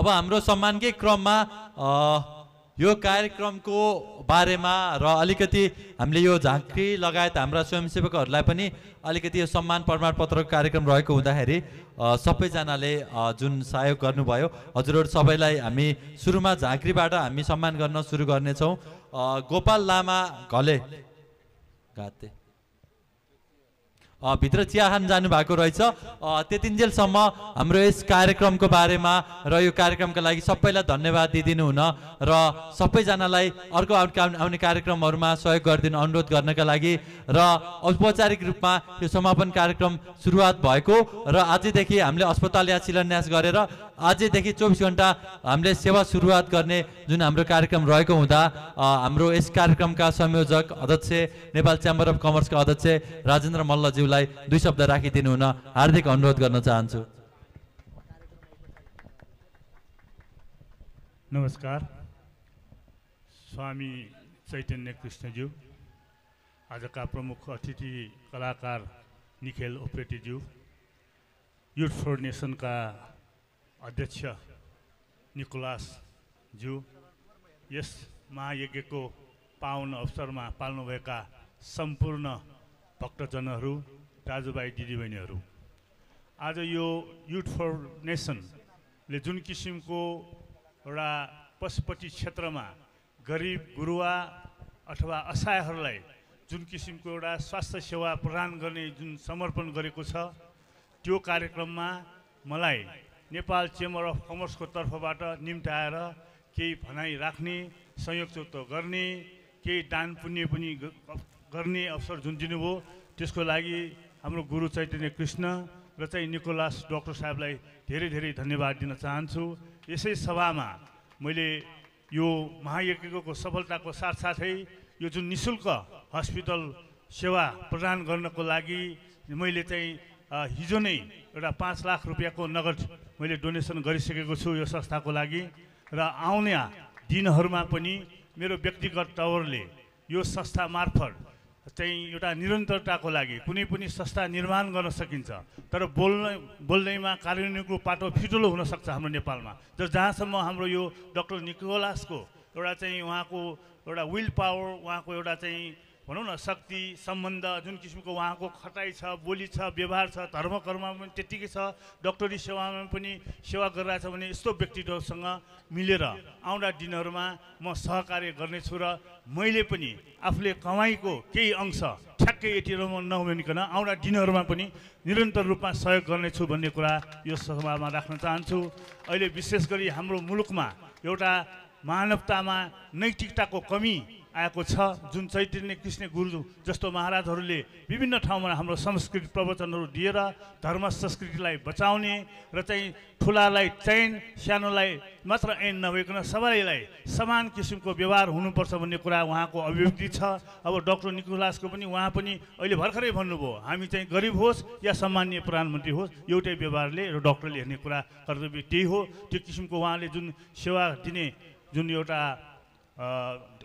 अब हाम्रो सम्मानकै क्रममा यो कार्यक्रमको बारेमा र अलिकति हामीले यो झाँक्री लगायत हाम्रा स्वयंसेवकहरूलाई पनि अलिकति यो सम्मान प्रमाणपत्रको कार्यक्रम रहेको हुँदाखेरि सबैजनाले जुन सहयोग गर्नुभयो हजुरहरू सबैलाई हामी सुरुमा झाँक्रीबाट हामी सम्मान गर्न सुरु गर्नेछौँ गोपाल लामा घले घाते भित्र चियाखान जानुभएको रहेछ त्यतिन्जेलसम्म हाम्रो यस कार्यक्रमको बारेमा र यो कार्यक्रमका लागि सबैलाई धन्यवाद दिइदिनु हुन र सबैजनालाई अर्को आउने कार्यक्रमहरूमा सहयोग गरिदिनु अनुरोध गर्नका लागि र औपचारिक रूपमा यो समापन कार्यक्रम सुरुवात भएको र आजदेखि हामीले अस्पताल या शिलान्यास गरेर आजैदेखि चौबिस घन्टा हामीले सेवा सुरुवात गर्ने जुन हाम्रो कार्यक्रम रहेको हुँदा हाम्रो यस कार्यक्रमका संयोजक अध्यक्ष नेपाल च्याम्बर अफ कमर्सका अध्यक्ष राजेन्द्र मल्लज्यूलाई दुई शब्द राखिदिनु हुन हार्दिक अनुरोध गर्न चाहन्छु नमस्कार स्वामी चैतन्य कृष्णज्यू आजका प्रमुख अतिथि कलाकार निखिल ओप्रेटीज्यू युथ फोर नेसनका अध्यक्ष निकोलासज्यू यस महायज्ञको पाउन अवसरमा पाल्नुभएका सम्पूर्ण भक्तजनहरू दाजुभाइ दिदीबहिनीहरू आज यो युथ फर नेसनले जुन किसिमको एउटा पशुपति क्षेत्रमा गरिब गुरुवा अथवा असहायहरूलाई जुन किसिमको एउटा स्वास्थ्य सेवा प्रदान गर्ने जुन समर्पण गरेको छ त्यो कार्यक्रममा मलाई नेपाल चेम्बर अफ कमर्सको तर्फबाट निम्ताएर केही भनाइ राख्ने संयोगचोत्व गर्ने केही दान पुण्य पनि गर्ने अवसर जुन दिनुभयो त्यसको लागि हाम्रो गुरु चैतन्य कृष्ण र चाहिँ निकोलास डक्टर साहेबलाई धेरै धेरै धन्यवाद दिन चाहन्छु यसै सभामा मैले यो महायज्ञको सफलताको साथसाथै यो जुन नि शुल्क हस्पिटल सेवा प्रदान गर्नको लागि मैले चाहिँ हिजो नै एउटा पाँच लाख रुपियाँको नगद मैले डोनेसन गरिसकेको छु यो संस्थाको लागि र आउने दिनहरूमा पनि मेरो व्यक्तिगत तवरले यो संस्था मार्फत चाहिँ एउटा निरन्तरताको लागि कुनै पनि संस्था निर्माण गर्न सकिन्छ तर बोल्न बोल्नेमा कार्यान्वयनको पाटो फिटुलो हुनसक्छ हाम्रो नेपालमा जस जहाँसम्म हाम्रो यो डक्टर निकोलासको एउटा चाहिँ उहाँको एउटा विल पावर उहाँको एउटा चाहिँ भनौँ न शक्ति सम्बन्ध जुन किसिमको उहाँको खटाइ छ बोली छ व्यवहार छ धर्म कर्ममा पनि त्यत्तिकै छ डक्टरी सेवामा पनि सेवा गरिरहेछ भने यस्तो व्यक्तित्वसँग मिलेर आउँदा दिनहरूमा म सहकार्य गर्नेछु र मैले पनि आफूले कमाइको केही अंश ठ्याक्कै यति म नहुनिकन आउँदा दिनहरूमा पनि निरन्तर रूपमा सहयोग गर्नेछु भन्ने कुरा यो सभामा राख्न चाहन्छु अहिले विशेष गरी हाम्रो मुलुकमा एउटा मानवतामा नैतिकताको कमी आएको छ जुन चैतन्य कृष्ण गुरु जस्तो महाराजहरूले विभिन्न ठाउँमा हाम्रो संस्कृति प्रवचनहरू दिएर धर्म संस्कृतिलाई बचाउने र चाहिँ ठुलालाई चयन सानोलाई मात्र ऐन नभइकन सबैलाई समान किसिमको व्यवहार हुनुपर्छ भन्ने कुरा उहाँको अभिव्यक्ति छ अब डक्टर निकुलासको पनि उहाँ पनि अहिले भर्खरै भन्नुभयो हामी चाहिँ गरिब होस् या सामान्य प्रधानमन्त्री होस् एउटै व्यवहारले र डक्टरले हेर्ने कुरा कर्तव्य त्यही हो त्यो किसिमको उहाँले जुन सेवा दिने जुन एउटा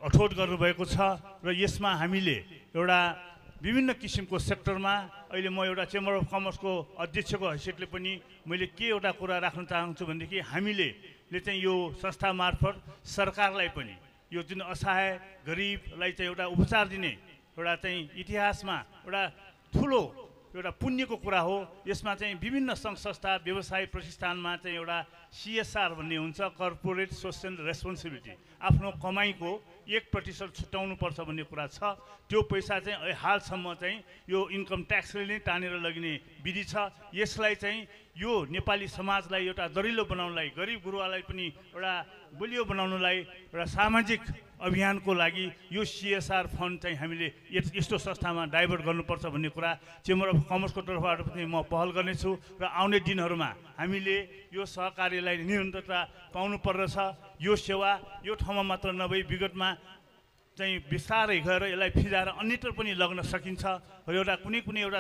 अठोट गर्नुभएको छ र यसमा हामीले एउटा विभिन्न किसिमको सेक्टरमा अहिले म एउटा चेम्बर अफ कमर्सको अध्यक्षको हैसियतले पनि मैले के एउटा कुरा राख्न चाहन्छु भनेदेखि हामीले चाहिँ यो संस्था मार्फत सरकारलाई पनि यो जुन असहाय गरिबलाई चाहिँ एउटा उपचार दिने एउटा चाहिँ इतिहासमा एउटा ठुलो एउटा पुण्यको कुरा हो यसमा चाहिँ विभिन्न सङ्घ संस्था व्यवसाय प्रतिष्ठानमा चाहिँ एउटा सिएसआर भन्ने हुन्छ कर्पोरेट सोसियल रेस्पोन्सिबिलिटी आफ्नो कमाइको एक प्रतिशत छुट्याउनुपर्छ भन्ने कुरा छ त्यो पैसा चाहिँ हालसम्म चाहिँ यो इन्कम ट्याक्सले नै तानेर लगिने विधि छ यसलाई चाहिँ यो नेपाली समाजलाई एउटा दरिलो बनाउनलाई गरिब गुरुवालाई पनि एउटा बलियो बनाउनलाई एउटा सामाजिक अभियानको लागि यो सिएसआर फन्ड चाहिँ हामीले यस्तो संस्थामा डाइभर्ट गर्नुपर्छ भन्ने कुरा चेम्बर अफ कमर्सको तर्फबाट पनि म पहल गर्नेछु र आउने दिनहरूमा हामीले यो सहकारीलाई निरन्तरता पाउनुपर्दछ यो सेवा यो ठाउँमा मात्र नभई विगतमा चाहिँ बिस्तारै गएर यसलाई फिजाएर अन्यत्र पनि लग्न सकिन्छ एउटा कुनै कुनै एउटा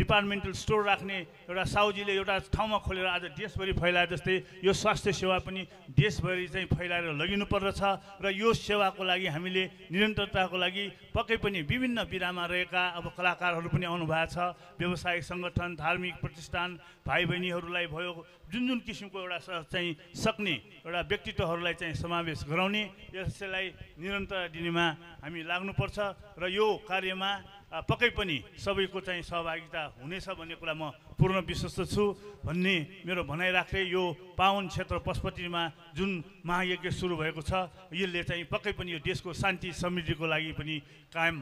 डिपार्टमेन्टल स्टोर राख्ने एउटा साउजीले एउटा ठाउँमा खोलेर आज देशभरि फैलाए जस्तै यो स्वास्थ्य सेवा पनि देशभरि चाहिँ फैलाएर लगिनुपर्दछ र यो सेवाको लागि हामीले निरन्तरताको लागि पक्कै पनि विभिन्न विधामा रहेका अब कलाकारहरू पनि आउनुभएको छ व्यावसायिक सङ्गठन धार्मिक प्रतिष्ठान भाइ बहिनीहरूलाई भयो जुन जुन किसिमको एउटा चाहिँ सक्ने एउटा व्यक्तित्वहरूलाई चाहिँ समावेश गराउने यसलाई निरन्तर दिनेमा हामी लाग्नुपर्छ र यो कार्यमा पक्कै पनि सबैको चाहिँ सहभागिता हुनेछ भन्ने कुरा म पूर्ण विश्वस्त छु भन्ने मेरो भनाइ राख्दै यो पावन क्षेत्र पशुपतिमा जुन महायज्ञ सुरु भएको छ यसले चाहिँ पक्कै पनि यो देशको शान्ति समृद्धिको लागि पनि कायम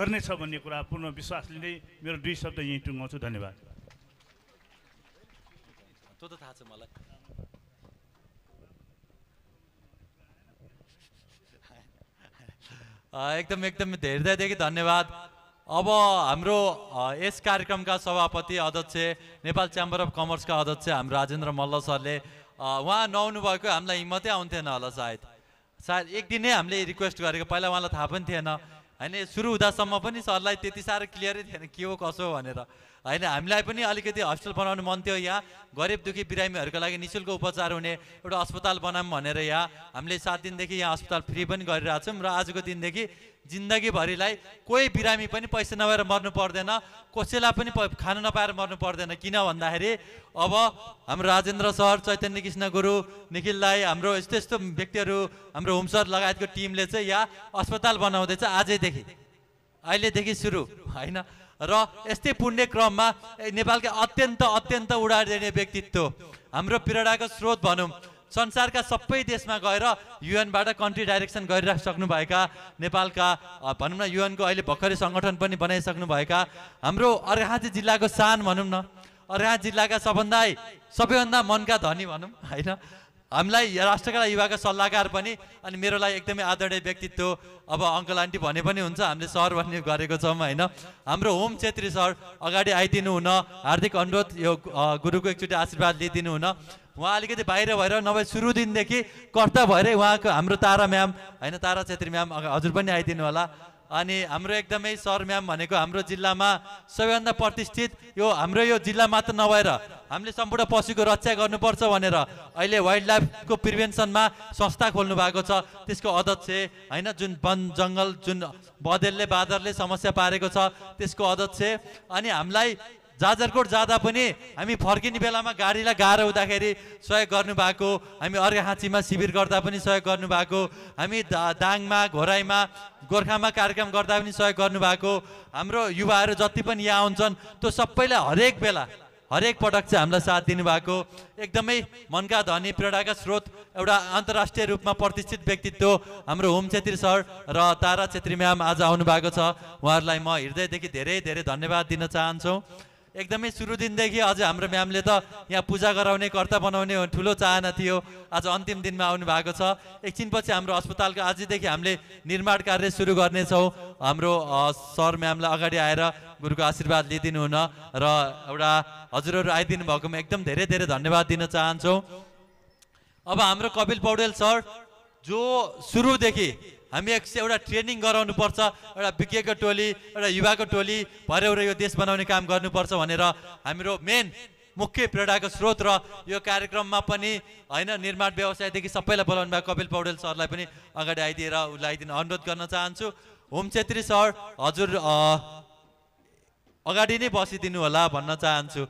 गर्नेछ भन्ने कुरा पूर्ण विश्वास लिँदै मेरो दुई शब्द यहीँ टुङ्गाउँछु धन्यवाद त्यो त थाहा छ मलाई एकदम एकदम धेरैदेखि धन्यवाद अब हाम्रो यस कार्यक्रमका सभापति अध्यक्ष नेपाल च्याम्बर अफ कमर्सका अध्यक्ष हाम्रो राजेन्द्र मल्ल सरले उहाँ नआउनु भएको हामीलाई हिम्मतै आउँथेन होला सायद सायद एक दिनै हामीले रिक्वेस्ट गरेको पहिला उहाँलाई थाहा पनि थिएन होइन सुरु हुँदासम्म पनि सरलाई त्यति साह्रो क्लियरै थिएन के हो कसो हो भनेर होइन हामीलाई पनि अलिकति हस्पिटल बनाउनु मन थियो यहाँ गरिब दुःखी बिरामीहरूको लागि नि शुल्क उपचार हुने एउटा अस्पताल बनाऊँ भनेर यहाँ हामीले सात दिनदेखि यहाँ अस्पताल फ्री पनि गरिरहेछौँ र आजको दिनदेखि जिन्दगीभरिलाई कोही बिरामी पनि पैसा नभएर मर्नु पर्दैन कसैलाई पनि खान नपाएर मर्नु पर्दैन किन भन्दाखेरि अब हाम्रो राजेन्द्र सर चैतन्य कृष्ण गुरु निखिल दाई हाम्रो यस्तो यस्तो व्यक्तिहरू हाम्रो होम सर लगायतको टिमले चाहिँ यहाँ अस्पताल बनाउँदैछ आजैदेखि अहिलेदेखि सुरु होइन र यस्तै पुण्य क्रममा नेपालका अत्यन्त अत्यन्त उडाएर दिने व्यक्तित्व हाम्रो प्रेरणाको स्रोत भनौँ संसारका सबै देशमा गएर युएनबाट कन्ट्री डाइरेक्सन गरिराख सक्नुभएका नेपालका भनौँ न युएनको अहिले भर्खरै सङ्गठन पनि बनाइसक्नुभएका हाम्रो अर्घाँची जिल्लाको सान भनौँ न अर्घाँची जिल्लाका सबभन्दा सबैभन्दा मनका धनी भनौँ होइन हामीलाई राष्ट्रका युवाका सल्लाहकार पनि अनि मेरो लागि एकदमै आदरणीय व्यक्तित्व अब अङ्कल आन्टी भने पनि हुन्छ हामीले सर भन्ने गरेको छौँ होइन हाम्रो होम छेत्री सर अगाडि आइदिनु हुन हार्दिक अनुरोध यो गुरुको एकचोटि आशीर्वाद लिइदिनु हुन उहाँ अलिकति बाहिर भएर नभए सुरु दिनदेखि कर्ता भएरै उहाँको हाम्रो तारा म्याम होइन तारा छेत्री म्याम हजुर पनि आइदिनु होला अनि हाम्रो एकदमै सर म्याम भनेको हाम्रो जिल्लामा सबैभन्दा प्रतिष्ठित यो हाम्रो यो जिल्ला मात्र नभएर हामीले सम्पूर्ण पशुको रक्षा गर्नुपर्छ भनेर अहिले वाइल्ड लाइफको प्रिभेन्सनमा संस्था खोल्नु भएको छ त्यसको अध्यक्ष होइन जुन वन जङ्गल जुन बँदेलले बाँदरले समस्या पारेको छ त्यसको अध्यक्ष अनि हामीलाई जाजरकोट जाँदा पनि हामी फर्किने बेलामा गाडीलाई गाह्रो हुँदाखेरि सहयोग गर्नुभएको हामी अर्घाहाँचीमा शिविर गर्दा पनि सहयोग गर्नुभएको हामी दा दाङमा घोराईमा गोर्खामा कार्यक्रम गर्दा पनि सहयोग गर्नुभएको हाम्रो युवाहरू जति पनि यहाँ आउँछन् त्यो सबैलाई हरेक बेला हरेक पटक चाहिँ हामीलाई साथ दिनुभएको एकदमै मनका धनी प्रेरणाका स्रोत एउटा अन्तर्राष्ट्रिय रूपमा प्रतिष्ठित व्यक्तित्व हाम्रो होम छेत्री सर र तारा छेत्री म्याम आज आउनुभएको छ उहाँहरूलाई म हृदयदेखि धेरै धेरै धन्यवाद दिन चाहन्छौँ एकदमै सुरुदेखि आज हाम्रो म्यामले त यहाँ पूजा गराउने कर्ता बनाउने ठुलो चाहना थियो आज अन्तिम दिनमा आउनु भएको छ एकछिनपछि हाम्रो अस्पतालको आजदेखि हामीले निर्माण कार्य सुरु गर्नेछौँ हाम्रो सर म्यामलाई अगाडि आएर गुरुको आशीर्वाद लिइदिनु हुन र एउटा हजुरहरू आइदिनु भएकोमा एकदम धेरै धेरै धन्यवाद दिन चाहन्छौँ अब हाम्रो कपिल पौडेल सर जो सुरुदेखि हामी एउटा ट्रेनिङ गराउनुपर्छ एउटा विज्ञको टोली एउटा युवाको टोली भरे यो देश बनाउने काम गर्नुपर्छ भनेर हाम्रो मेन मुख्य प्रेरणाको स्रोत र यो कार्यक्रममा पनि होइन निर्माण व्यवसायदेखि सबैलाई बोलाउनु भएको कपिल पौडेल सरलाई पनि अगाडि आइदिएर उसलाई आइदिन अनुरोध गर्न चाहन्छु होम छेत्री सर हजुर अगाडि नै बसिदिनु होला भन्न चाहन्छु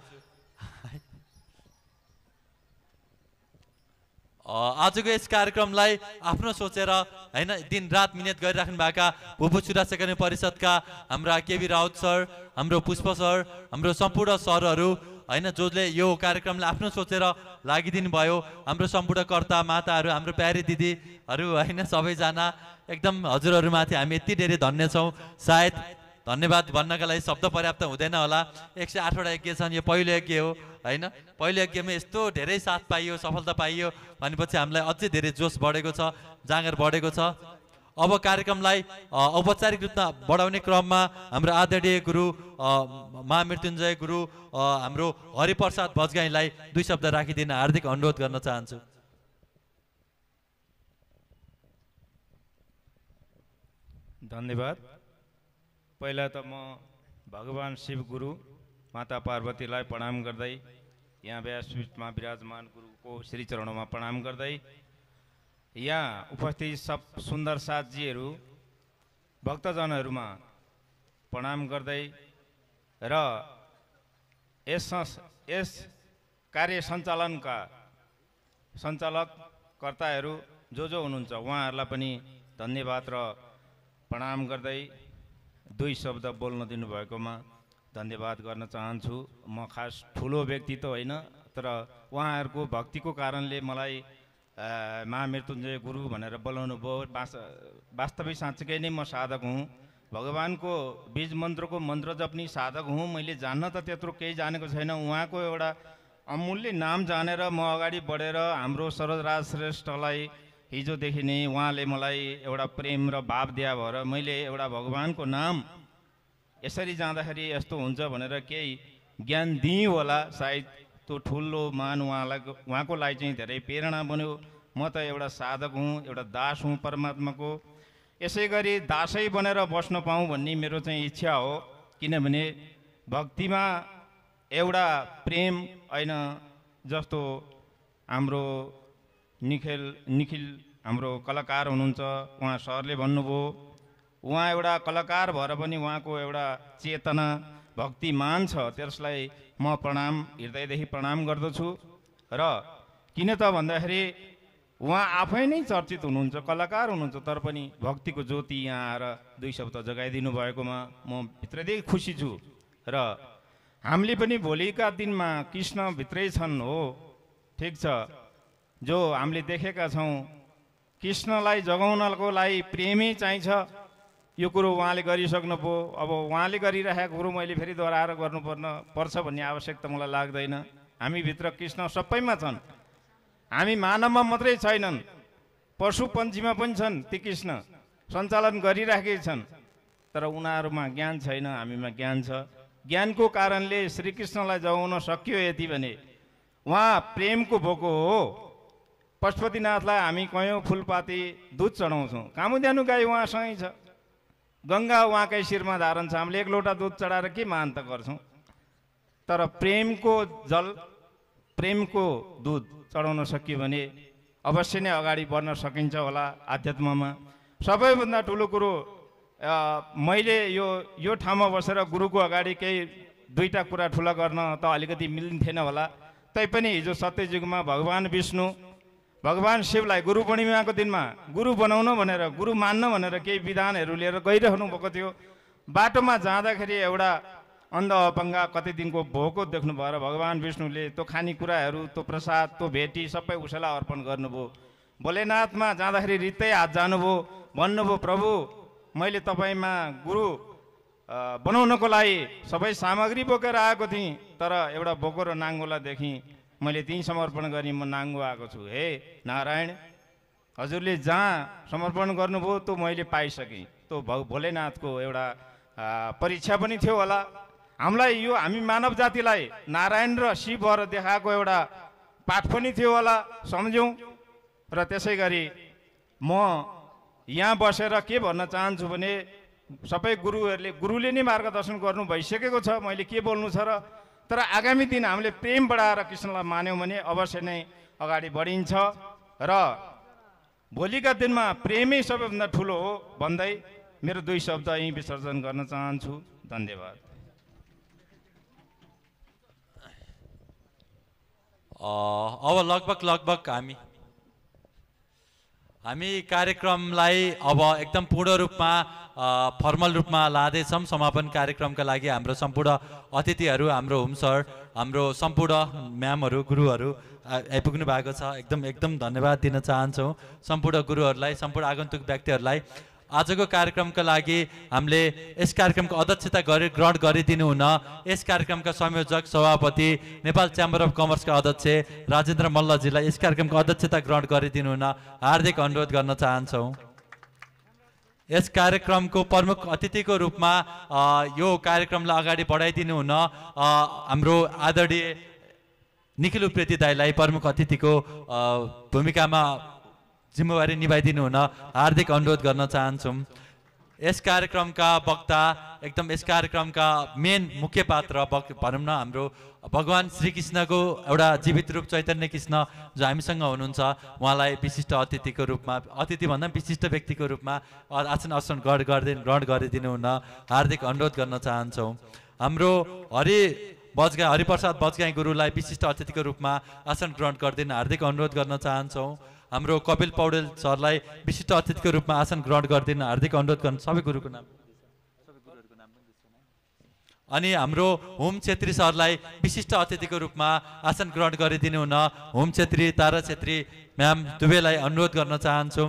आजको यस कार्यक्रमलाई आफ्नो सोचेर होइन दिन रात मिहिनेत गरिराख्नुभएका भूभू सेकेन्डरी परिषदका हाम्रा केबी राउत सर हाम्रो पुष्प सर हाम्रो सम्पूर्ण सरहरू होइन जसले यो कार्यक्रमलाई आफ्नो सोचेर लागिदिनु भयो हाम्रो सम्पूर्णकर्ता माताहरू हाम्रो प्यारी दिदीहरू होइन सबैजना एकदम हजुरहरूमाथि हामी यति धेरै धन्य छौँ सायद धन्यवाद भन्नका लागि शब्द पर्याप्त हुँदैन होला एक सय आठवटा यज्ञ छन् यो पहिलो यज्ञ हो होइन पहिलो यज्ञमा यस्तो धेरै साथ पाइयो सफलता पाइयो भनेपछि हामीलाई अझै धेरै जोस बढेको छ जाँगर बढेको छ अब कार्यक्रमलाई औपचारिक रूपमा बढाउने क्रममा हाम्रो आदरणीय गुरु महामृत्युञ्जय गुरु हाम्रो हरिप्रसाद भजगाईलाई दुई शब्द राखिदिन हार्दिक अनुरोध गर्न चाहन्छु धन्यवाद पहिला त म भगवान् शिव गुरु माता पार्वतीलाई प्रणाम गर्दै यहाँ व्यासपीठमा विराजमान गुरुको श्री चरणमा प्रणाम गर्दै यहाँ उपस्थित सब सुन्दर साथजीहरू भक्तजनहरूमा प्रणाम गर्दै र यस यस कार्य सञ्चालनका सञ्चालककर्ताहरू जो जो हुनुहुन्छ उहाँहरूलाई पनि धन्यवाद र प्रणाम गर्दै दुई शब्द बोल्न दिनुभएकोमा धन्यवाद गर्न चाहन्छु म खास ठुलो व्यक्ति त होइन तर उहाँहरूको भक्तिको कारणले मलाई महामृत्युञ्जय गुरु भनेर बोलाउनु भयो बास वास्तविक साँच्चीकै नै म साधक हुँ भगवान्को बीज मन्त्रको मन्त्र जप्ने साधक हुँ मैले जान्न त त्यत्रो केही जानेको छैन उहाँको एउटा अमूल्य नाम जानेर म अगाडि बढेर हाम्रो सरोजराज श्रेष्ठलाई हिजोदेखि नै उहाँले मलाई एउटा प्रेम र भाव दिया भएर मैले एउटा भगवान्को नाम यसरी जाँदाखेरि यस्तो हुन्छ भनेर केही ज्ञान दिएँ होला सायद त्यो ठुलो मान उहाँलाई उहाँको लागि चाहिँ धेरै प्रेरणा बन्यो म त एउटा साधक हुँ एउटा दास हुँ परमात्माको यसै गरी दासै बनेर बस्न पाऊँ भन्ने मेरो चाहिँ इच्छा हो किनभने भक्तिमा एउटा प्रेम होइन जस्तो हाम्रो निखिल निखिल हाम्रो कलाकार हुनुहुन्छ उहाँ सरले भन्नुभयो उहाँ एउटा कलाकार भएर पनि उहाँको एउटा चेतना भक्तिमान छ त्यसलाई म प्रणाम हृदयदेखि प्रणाम गर्दछु र किन त भन्दाखेरि उहाँ आफै नै चर्चित हुनुहुन्छ कलाकार हुनुहुन्छ तर पनि भक्तिको ज्योति यहाँ आएर दुई शब्द जगाइदिनु भएकोमा म भित्रदेखि खुसी छु र हामीले पनि भोलिका दिनमा कृष्ण भित्रै छन् हो ठिक छ जो हामीले देखेका छौँ कृष्णलाई जगाउनको लागि प्रेमी चाहिन्छ यो कुरो उहाँले गरिसक्नु अब उहाँले गरिरहेको कुरो मैले फेरि दोहोऱ्याएर गर्नुपर्न पर्छ भन्ने आवश्यकता मलाई लाग्दैन हामीभित्र कृष्ण सबैमा छन् हामी मानवमा मात्रै छैनन् पशु पन्छीमा पनि छन् ती कृष्ण सञ्चालन गरिराखेकै छन् तर उनीहरूमा ज्ञान छैन हामीमा ज्ञान छ ज्ञानको कारणले श्रीकृष्णलाई जगाउन सकियो यति भने उहाँ प्रेमको भोको हो पशुपतिनाथलाई हामी कयौँ फुलपाती दुध चढाउँछौँ कामुद्यानु गाई उहाँसँगै छ गङ्गा उहाँकै शिरमा धारण छ हामीले एक लोटा दुध चढाएर के महान्त गर्छौँ तर प्रेमको जल प्रेमको दुध चढाउन सकियो भने अवश्य नै अगाडि बढ्न सकिन्छ होला आध्यात्ममा सबैभन्दा ठुलो कुरो मैले यो यो ठाउँमा बसेर गुरुको अगाडि केही दुईवटा कुरा ठुला गर्न त अलिकति मिलिन्थेन होला तैपनि हिजो सत्ययुगमा भगवान् विष्णु भगवान् शिवलाई गुरु पूर्णिमाको दिनमा गुरु बनाउन भनेर गुरु मान्न भनेर केही विधानहरू लिएर गइरहनु भएको थियो बाटोमा जाँदाखेरि एउटा अन्ध अपङ्गा कति दिनको भोको देख्नुभयो र भगवान् विष्णुले त्यो खानेकुराहरू त्यो प्रसाद त्यो भेटी सबै उसैलाई अर्पण गर्नुभयो भोलेनाथमा जाँदाखेरि रित्तै हात जानुभयो भन्नुभयो प्रभु मैले तपाईँमा गुरु बनाउनको लागि सबै सामग्री बोकेर आएको थिएँ तर एउटा भोको र नाङ्गोलाई देखेँ मैले त्यहीँ समर्पण गर्ने म नाङ्गो आएको छु हे नारायण हजुरले जहाँ समर्पण गर्नुभयो त्यो मैले पाइसकेँ त्यो भोलेनाथको एउटा परीक्षा पनि थियो होला हामीलाई यो हामी मानव जातिलाई नारायण र शिवहरू देखाएको एउटा पाठ पनि थियो होला सम्झौँ र त्यसै गरी म यहाँ बसेर के भन्न चाहन्छु भने सबै गुरुहरूले गुरुले नै मार्गदर्शन गर्नु भइसकेको छ मैले के बोल्नु छ र तर आगामी दिन हामीले प्रेम बढाएर कृष्णलाई मान्यौँ भने अवश्य नै अगाडि बढिन्छ र भोलिका दिनमा प्रेमै सबैभन्दा ठुलो हो भन्दै मेरो दुई शब्द यहीँ विसर्जन गर्न चाहन्छु धन्यवाद अब लगभग लगभग हामी हामी कार्यक्रमलाई अब एकदम पूर्ण रूपमा फर्मल रूपमा लाँदैछौँ समापन कार्यक्रमका लागि हाम्रो सम्पूर्ण अतिथिहरू हाम्रो होम सर हाम्रो सम्पूर्ण म्यामहरू गुरुहरू आइपुग्नु भएको छ एकदम एकदम धन्यवाद दिन चाहन्छौँ सम्पूर्ण गुरुहरूलाई सम्पूर्ण आगन्तुक व्यक्तिहरूलाई आजको कार्यक्रमका लागि हामीले यस कार्यक्रमको अध्यक्षता गरे ग्रहण गरिदिनु हुन यस कार्यक्रमका संयोजक सभापति नेपाल च्याम्बर अफ कमर्सका अध्यक्ष राजेन्द्र मल्लजीलाई यस कार्यक्रमको अध्यक्षता ग्रहण गरिदिनु हुन हार्दिक अनुरोध गर्न चाहन्छौँ यस कार्यक्रमको प्रमुख अतिथिको रूपमा यो कार्यक्रमलाई अगाडि बढाइदिनु हुन हाम्रो आदरणीय निखिल उप्रेती दाईलाई प्रमुख अतिथिको भूमिकामा जिम्मेवारी निभाइदिनु हुन हार्दिक अनुरोध गर्न चाहन्छौँ यस कार्यक्रमका वक्ता एकदम यस कार्यक्रमका मेन मुख्य पात्र भनौँ न हाम्रो भगवान् श्रीकृष्णको एउटा जीवित रूप चैतन्य कृष्ण जो हामीसँग हुनुहुन्छ उहाँलाई विशिष्ट अतिथिको रूपमा अतिथिभन्दा पनि विशिष्ट व्यक्तिको रूपमा आसन आसन गढ गरिदिनु ग्रहण गरिदिनु हुन हार्दिक अनुरोध गर्न चाहन्छौँ हाम्रो हरि बजगाई हरिप्रसाद बजगाई गुरुलाई विशिष्ट अतिथिको रूपमा आसन ग्रहण गरिदिनु हार्दिक अनुरोध गर्न चाहन्छौँ हाम्रो कपिल पौडेल सरलाई विशिष्ट अतिथिको रूपमा आसन ग्रहण गरिदिन हार्दिक अनुरोध गर्नु सबै गुरुको नाम अनि हाम्रो होम छेत्री सरलाई विशिष्ट अतिथिको रूपमा आसन ग्रहण गरिदिनु हुन होम छेत्री तारा छेत्री म्याम दुवैलाई अनुरोध गर्न चाहन्छौँ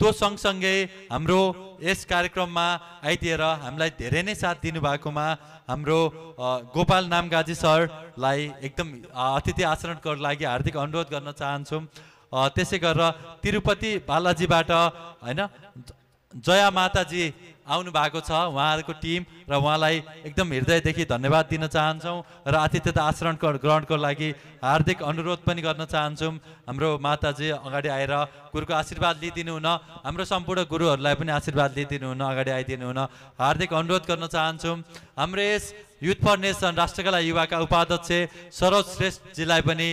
त्यो सँगसँगै हाम्रो यस कार्यक्रममा आइदिएर हामीलाई धेरै नै साथ दिनुभएकोमा हाम्रो गोपाल नामगाजी सरलाई एकदम अतिथि आचरणको लागि हार्दिक अनुरोध गर्न चाहन्छौँ त्यसै गरेर तिरुपति बालाजीबाट होइन जया माताजी आउनु भएको छ उहाँहरूको टिम र उहाँलाई एकदम हृदयदेखि धन्यवाद दिन चाहन्छौँ र आतिथ्यता आचरण ग्रहणको लागि हार्दिक अनुरोध पनि गर्न चाहन्छौँ हाम्रो माताजी अगाडि आएर गुरुको आशीर्वाद लिइदिनु हुन हाम्रो सम्पूर्ण गुरुहरूलाई पनि आशीर्वाद लिइदिनु हुन अगाडि आइदिनु हुन हार्दिक अनुरोध गर्न चाहन्छौँ हाम्रो यस युथ फर नेसन राष्ट्रकला युवाका उपाध्यक्ष सरोज श्रेष्ठजीलाई पनि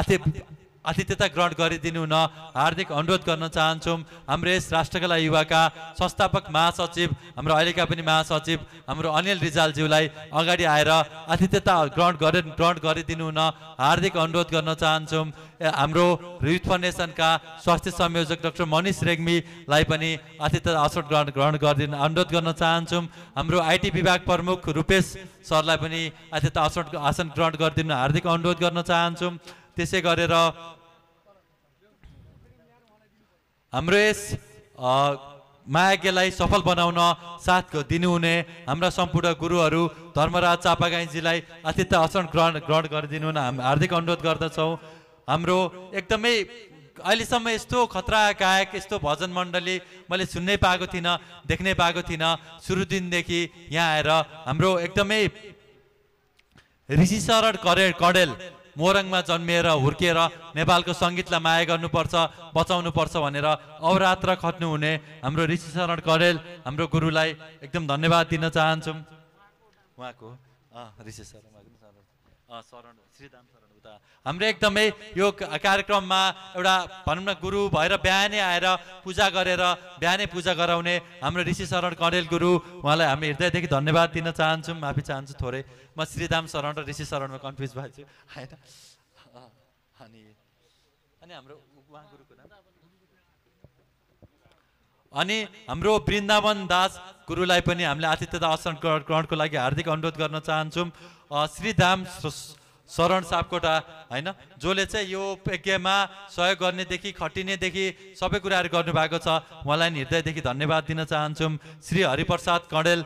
आति आतिथ्यता ग्रहण गरिदिनु हुन हार्दिक अनुरोध गर्न चाहन्छौँ हाम्रो यस राष्ट्रकला युवाका संस्थापक महासचिव हाम्रो अहिलेका पनि महासचिव हाम्रो अनिल रिजालज्यूलाई अगाडि आएर आतिथ्यता ग्रहण गरे ग्रहण गरिदिनु हुन हार्दिक अनुरोध गर्न चाहन्छौँ हाम्रो युथ फाउन्डेसनका स्वास्थ्य संयोजक डाक्टर मनिष रेग्मीलाई पनि आतिथ्यता असर ग्रहण ग्रहण गरिदिनु अनुरोध गर्न चाहन्छौँ हाम्रो आइटी विभाग प्रमुख रूपेश सरलाई पनि आतिथ्यता अवसर आसन ग्रहण गरिदिनु हार्दिक अनुरोध गर्न चाहन्छौँ त्यसै गरेर हाम्रो यस मायाज्ञलाई सफल बनाउन साथ दिनुहुने हाम्रा सम्पूर्ण गुरुहरू धर्मराज चापागाईजीलाई आतिथ्य आसन ग्रहण ग्रहण गरिदिनु हुन हामी हार्दिक अनुरोध गर्दछौँ हाम्रो एकदमै अहिलेसम्म यस्तो खतरा गायक यस्तो भजन मण्डली मैले सुन्नै पाएको थिइनँ देख्नै पाएको थिइनँ सुरु दिनदेखि यहाँ आएर हाम्रो एकदमै ऋषिशरण करे कडेल मोरङमा जन्मिएर हुर्किएर नेपालको सङ्गीतलाई माया गर्नुपर्छ बचाउनुपर्छ भनेर अवरात्र खट्नुहुने हाम्रो ऋषि ऋषिशरण करेल हाम्रो गुरुलाई एकदम धन्यवाद दिन चाहन्छौँ उहाँको ऋषि शरण श्रीदाम हाम्रो एकदमै यो कार्यक्रममा एउटा भनौँ न गुरु भएर बिहानै आएर पूजा गरेर बिहानै पूजा गराउने हाम्रो ऋषि शरण कणेल गुरु उहाँलाई हामी हृदयदेखि धन्यवाद दिन चाहन्छौँ माफी चाहन्छु थोरै म श्रीधाम शरण र ऋषि शरणमा कन्फ्युज भएको छु होइन अनि अनि हाम्रो उहाँ गुरुको अनि हाम्रो वृन्दावन दास गुरुलाई पनि हामीले आतिथ्यता आसन ग्रहणको लागि हार्दिक अनुरोध गर्न चाहन्छौँ श्रीधाम शरण सापकोटा होइन जसले चाहिँ यो यज्ञमा सहयोग गर्नेदेखि खटिनेदेखि सबै कुराहरू गर्नुभएको छ उहाँलाई नि हृदयदेखि धन्यवाद दिन चाहन्छौँ श्री हरिप्रसाद कणेल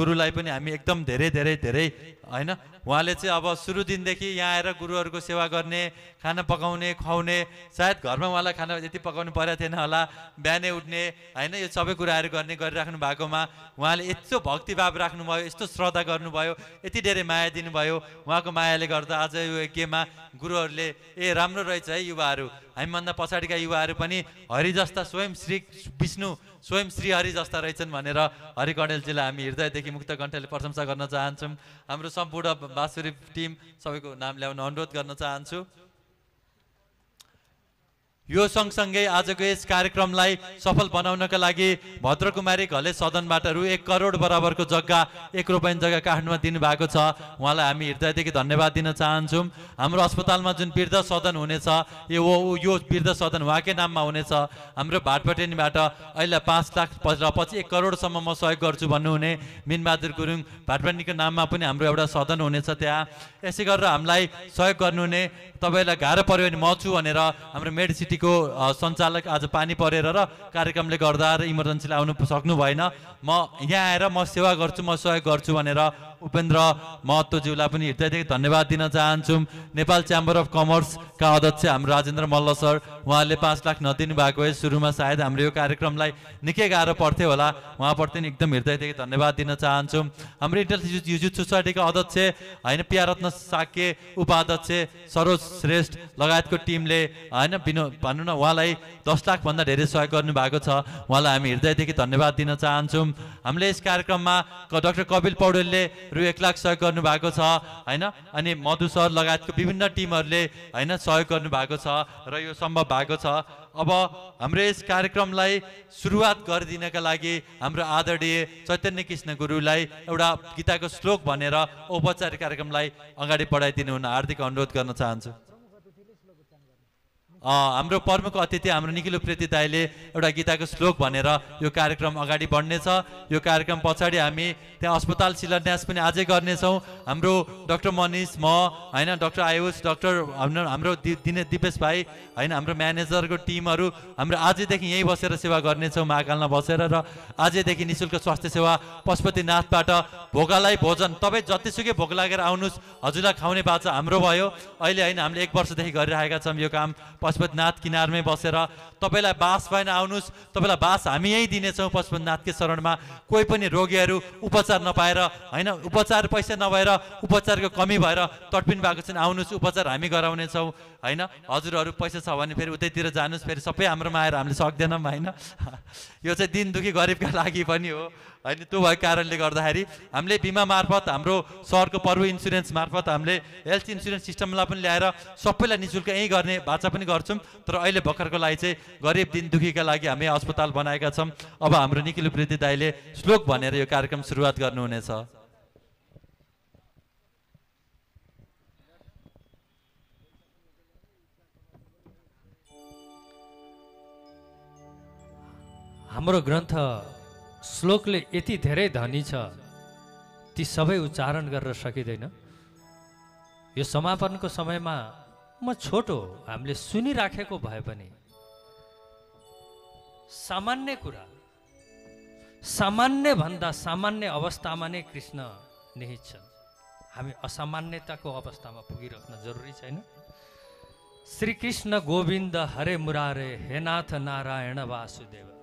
गुरुलाई पनि हामी एकदम धेरै धेरै धेरै होइन उहाँले चाहिँ अब सुरु दिनदेखि यहाँ आएर गुरुहरूको सेवा गर्ने खाना पकाउने खुवाउने सायद घरमा उहाँलाई खाना यति पकाउनु परेको थिएन होला बिहानै उठ्ने होइन यो सबै कुराहरू गर्ने गरिराख्नु भएकोमा उहाँले यस्तो भक्तिभाव राख्नुभयो यस्तो श्रद्धा गर्नुभयो यति धेरै माया दिनुभयो उहाँको मायाले गर्दा आज यो यज्ञमा गुरुहरूले ए राम्रो रहेछ है युवाहरू हामीभन्दा पछाडिका युवाहरू पनि हरि जस्ता स्वयं श्री विष्णु स्वयं श्री हरि जस्ता रहेछन् भनेर हरि कणेलजीलाई हामी हृदयदेखि मुक्त कण्ठले प्रशंसा गर्न चाहन्छौँ हाम्रो सम्पूर्ण बाँसुरी टिम सबैको नाम ल्याउन अनुरोध गर्न चाहन्छु यो सँगसँगै आजको यस कार्यक्रमलाई सफल बनाउनका लागि भद्रकुमारी घले सदनबाट रु एक करोड बराबरको जग्गा एक रोपाइन जग्गा काठमाडौँमा दिनुभएको छ उहाँलाई हामी हृदयदेखि धन्यवाद दिन चाहन्छौँ हाम्रो अस्पतालमा जुन वृद्ध सदन हुनेछ यो यो वृद्ध सदन उहाँकै नाममा हुनेछ हाम्रो भाटपटेनीबाट अहिले पाँच लाख पछि एक करोडसम्म म सहयोग गर्छु भन्नुहुने मिनबहादुर गुरुङ भाटपटेनीको नाममा पनि हाम्रो एउटा सदन हुनेछ त्यहाँ यसै गरेर हामीलाई सहयोग गर्नुहुने तपाईँलाई गाह्रो पऱ्यो भने म छु भनेर हाम्रो मेडिसिटीको सञ्चालक आज पानी परेर र कार्यक्रमले गर्दा र इमर्जेन्सीले आउनु सक्नु भएन म यहाँ आएर म सेवा गर्छु म सहयोग गर्छु भनेर उपेन्द्र महत्त्वज्यूलाई पनि हृदयदेखि धन्यवाद दिन चाहन्छौँ नेपाल च्याम्बर अफ कमर्सका अध्यक्ष हाम्रो राजेन्द्र मल्ल सर उहाँले पाँच लाख नदिनु भएको है सुरुमा सायद हाम्रो यो कार्यक्रमलाई निकै गाह्रो पर्थ्यो होला उहाँप्रति पनि एकदम हृदयदेखि धन्यवाद दिन चाहन्छु हाम्रो इन्टर युजु सोसाइटीका अध्यक्ष होइन रत्न साके उपाध्यक्ष सरोज श्रेष्ठ लगायतको टिमले होइन बिनो भनौँ न उहाँलाई दस लाखभन्दा धेरै सहयोग गर्नुभएको छ उहाँलाई हामी हृदयदेखि धन्यवाद दिन चाहन्छौँ हामीले यस कार्यक्रममा डक्टर कपिल पौडेलले रु एक लाख सहयोग गर्नुभएको छ होइन अनि मधु सर लगायतको विभिन्न टिमहरूले होइन सहयोग गर्नुभएको छ र यो सम्भव भएको छ अब हाम्रो यस कार्यक्रमलाई सुरुवात गरिदिनका लागि हाम्रो आदरणीय चैतन्य कृष्ण गुरुलाई एउटा गीताको श्लोक भनेर औपचारिक कार्यक्रमलाई अगाडि बढाइदिनु हुन हार्दिक अनुरोध गर्न चाहन्छु हाम्रो पर्वको अतिथि हाम्रो निकिलो प्रेती दाईले एउटा गीताको श्लोक भनेर यो कार्यक्रम अगाडि बढ्नेछ यो कार्यक्रम पछाडि हामी त्यहाँ अस्पताल शिलान्यास पनि आजै गर्नेछौँ हाम्रो डक्टर मनिष म होइन डक्टर आयुष डक्टर हाम्रो हाम्रो दिने दिपेश भाइ होइन हाम्रो म्यानेजरको टिमहरू हाम्रो आजैदेखि यहीँ बसेर सेवा गर्नेछौँ महाकालमा बसेर र आजैदेखि नि शुल्क स्वास्थ्य सेवा पशुपतिनाथबाट भोगालाई भोजन तपाईँ जतिसुकै भोग लागेर आउनुहोस् हजुरलाई खुवाउने बाचा हाम्रो भयो अहिले होइन हामीले एक वर्षदेखि गरिरहेका छौँ यो काम पशुपतिनाथ किनारमै बसेर तपाईँलाई बास भएन आउनुहोस् तपाईँलाई बास हामी यहीँ दिनेछौँ पशुपतिनाथकै शरणमा कोही पनि रोगीहरू उपचार नपाएर होइन उपचार पैसा नभएर उपचारको कमी भएर तडपिन भएको छैन आउनुहोस् उपचार हामी गराउनेछौँ होइन हजुरहरू पैसा छ भने फेरि उतैतिर जानुहोस् फेरि सबै हाम्रोमा आएर हामीले सक्दैनौँ होइन यो चाहिँ दिन दुखी गरिबका लागि पनि हो होइन त्यो भएको कारणले गर्दाखेरि हामीले बिमा मार्फत हाम्रो सहरको पर्व इन्सुरेन्स मार्फत हामीले हेल्थ इन्सुरेन्स सिस्टमलाई पनि ल्याएर सबैलाई नि शुल्क यहीँ गर्ने बाचा पनि गर्छौँ तर अहिले भर्खरको लागि चाहिँ गरिब दिन दुखीका लागि हामी अस्पताल बनाएका छौँ अब हाम्रो निखिल वृद्धि दाईले श्लोक भनेर यो कार्यक्रम सुरुवात गर्नुहुनेछ हाम्रो ग्रन्थ श्लोकले यति धेरै धनी छ ती सबै उच्चारण गरेर सकिँदैन यो समापनको समयमा म छोटो हामीले सुनिराखेको भए पनि सामान्य कुरा सामान्यभन्दा सामान्य अवस्थामा नै कृष्ण निहित छन् हामी असामान्यताको अवस्थामा पुगिराख्न जरुरी छैन श्रीकृष्ण गोविन्द हरे मुरारे हे नाथ नारायण वासुदेव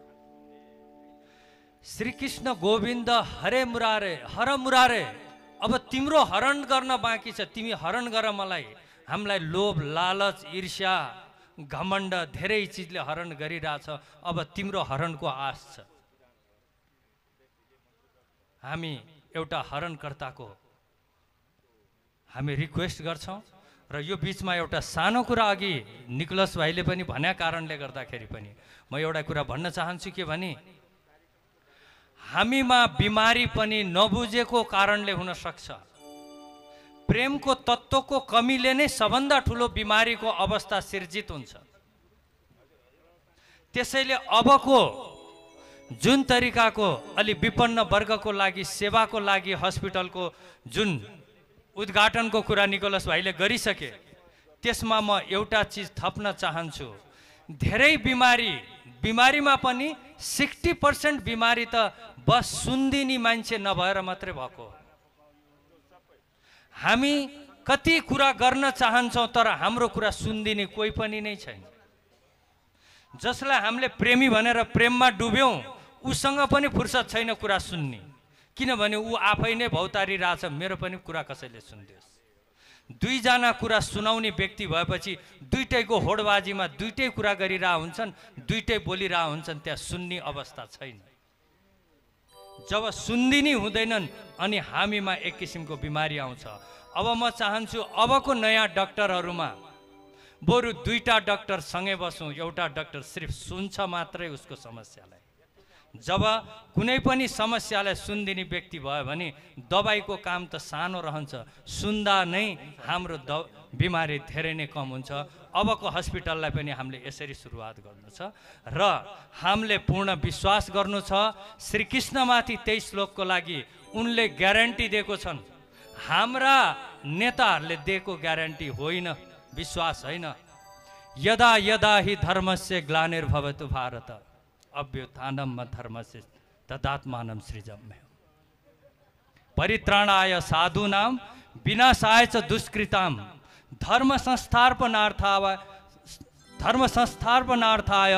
श्री कृष्ण गोविन्द हरे मुरारे हर मुरारे अब तिम्रो हरण गर्न बाँकी छ तिमी हरण गर मलाई हामीलाई लोभ लालच ईर्ष्या घमण्ड धेरै चिजले हरण गरिरहेछ अब तिम्रो हरणको आश छ हामी एउटा हरणकर्ताको हामी रिक्वेस्ट गर्छौँ र यो बिचमा एउटा सानो कुरा अघि निकोलस भाइले पनि भन्या कारणले गर्दाखेरि पनि म एउटा कुरा भन्न चाहन्छु के भने हामीमा बिमारी पनि नबुझेको कारणले हुनसक्छ प्रेमको तत्त्वको कमीले नै सबभन्दा ठुलो बिमारीको अवस्था सिर्जित हुन्छ त्यसैले अबको जुन तरिकाको अलि विपन्न वर्गको लागि सेवाको लागि हस्पिटलको जुन उद्घाटनको कुरा निकोलस भाइले गरिसके त्यसमा म एउटा चिज थप्न चाहन्छु धेरै बिमारी बिमारीमा पनि सिक्सटी पर्सेन्ट बिमारी त बस सुन्दिनी मान्छे नभएर मात्रै भएको हामी कति कुरा गर्न चाहन्छौँ तर हाम्रो कुरा सुनिदिने कोही पनि नै छैन जसलाई हामीले प्रेमी भनेर प्रेममा डुब्यौँ उसँग पनि फुर्सद छैन कुरा सुन्ने किनभने ऊ आफै नै भौतारी रहेछ मेरो पनि कुरा कसैले सुनिदियोस् दुईजना कुरा सुनाउने व्यक्ति भएपछि दुइटैको होडबाजीमा दुइटै कुरा गरिरह हुन्छन् दुइटै बोलिरह हुन्छन् त्यहाँ सुन्ने अवस्था छैन जब सुन्दिनी हुँदैनन् अनि हामीमा एक किसिमको बिमारी आउँछ अब म चाहन्छु अबको नयाँ डक्टरहरूमा बरु दुईवटा डक्टर सँगै बसौँ एउटा डक्टर सिर्फ सुन्छ मात्रै उसको समस्यालाई जब कुनै पनि समस्यालाई सुनिदिने व्यक्ति भयो भने दबाईको काम त सानो रहन्छ सुन्दा नै हाम्रो द बिमारी धेरै नै कम हुन्छ अबको हस्पिटललाई पनि हामीले यसरी सुरुवात गर्नु छ र हामीले पूर्ण विश्वास गर्नु छ श्रीकृष्णमाथि त्यही श्लोकको लागि उनले ग्यारेन्टी दिएको छन् हाम्रा नेताहरूले दिएको ग्यारेन्टी होइन विश्वास होइन यदा यदा हि धर्मस्य ग्लानिर्भवतु भारत अभ्युत्थानम धर्मस्य तदात्मानम सृजम्य परित्राणाय साधुनाम विनाशाय च दुष्कृताम धर्म संस्थापनार्थाव धर्म संस्थापनार्थाय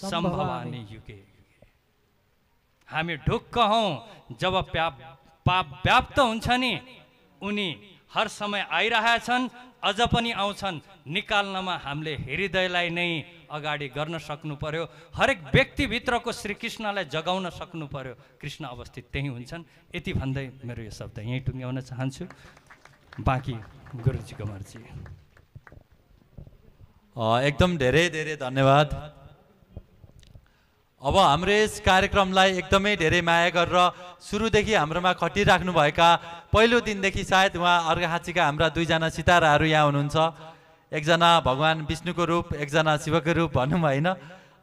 सम्भवानी युगे हामी ढुक्क हौ जब प्याप पाप व्याप्त हुन्छ नि उनी हर समय आइरहेछन् अझ पनि आउँछन् निकाल्नमा हामीले हृदयलाई नै अगाडि गर्न सक्नु पर्यो हरेक व्यक्तिभित्रको श्रीकृष्णलाई जगाउन सक्नु पर्यो कृष्ण अवस्थित त्यहीँ हुन्छन् यति भन्दै मेरो यो शब्द यहीँ टुङ्ग्याउन चाहन्छु बाँकी गुरुजी कुमारजी एकदम धेरै धेरै धन्यवाद अब हाम्रो यस कार्यक्रमलाई एकदमै धेरै माया गरेर सुरुदेखि हाम्रोमा खटिराख्नुभएका पहिलो दिनदेखि सायद उहाँ अर्घाखाँचीका हाम्रा दुईजना सिताराहरू यहाँ हुनुहुन्छ एकजना भगवान् विष्णुको रूप एकजना शिवको रूप भनौँ होइन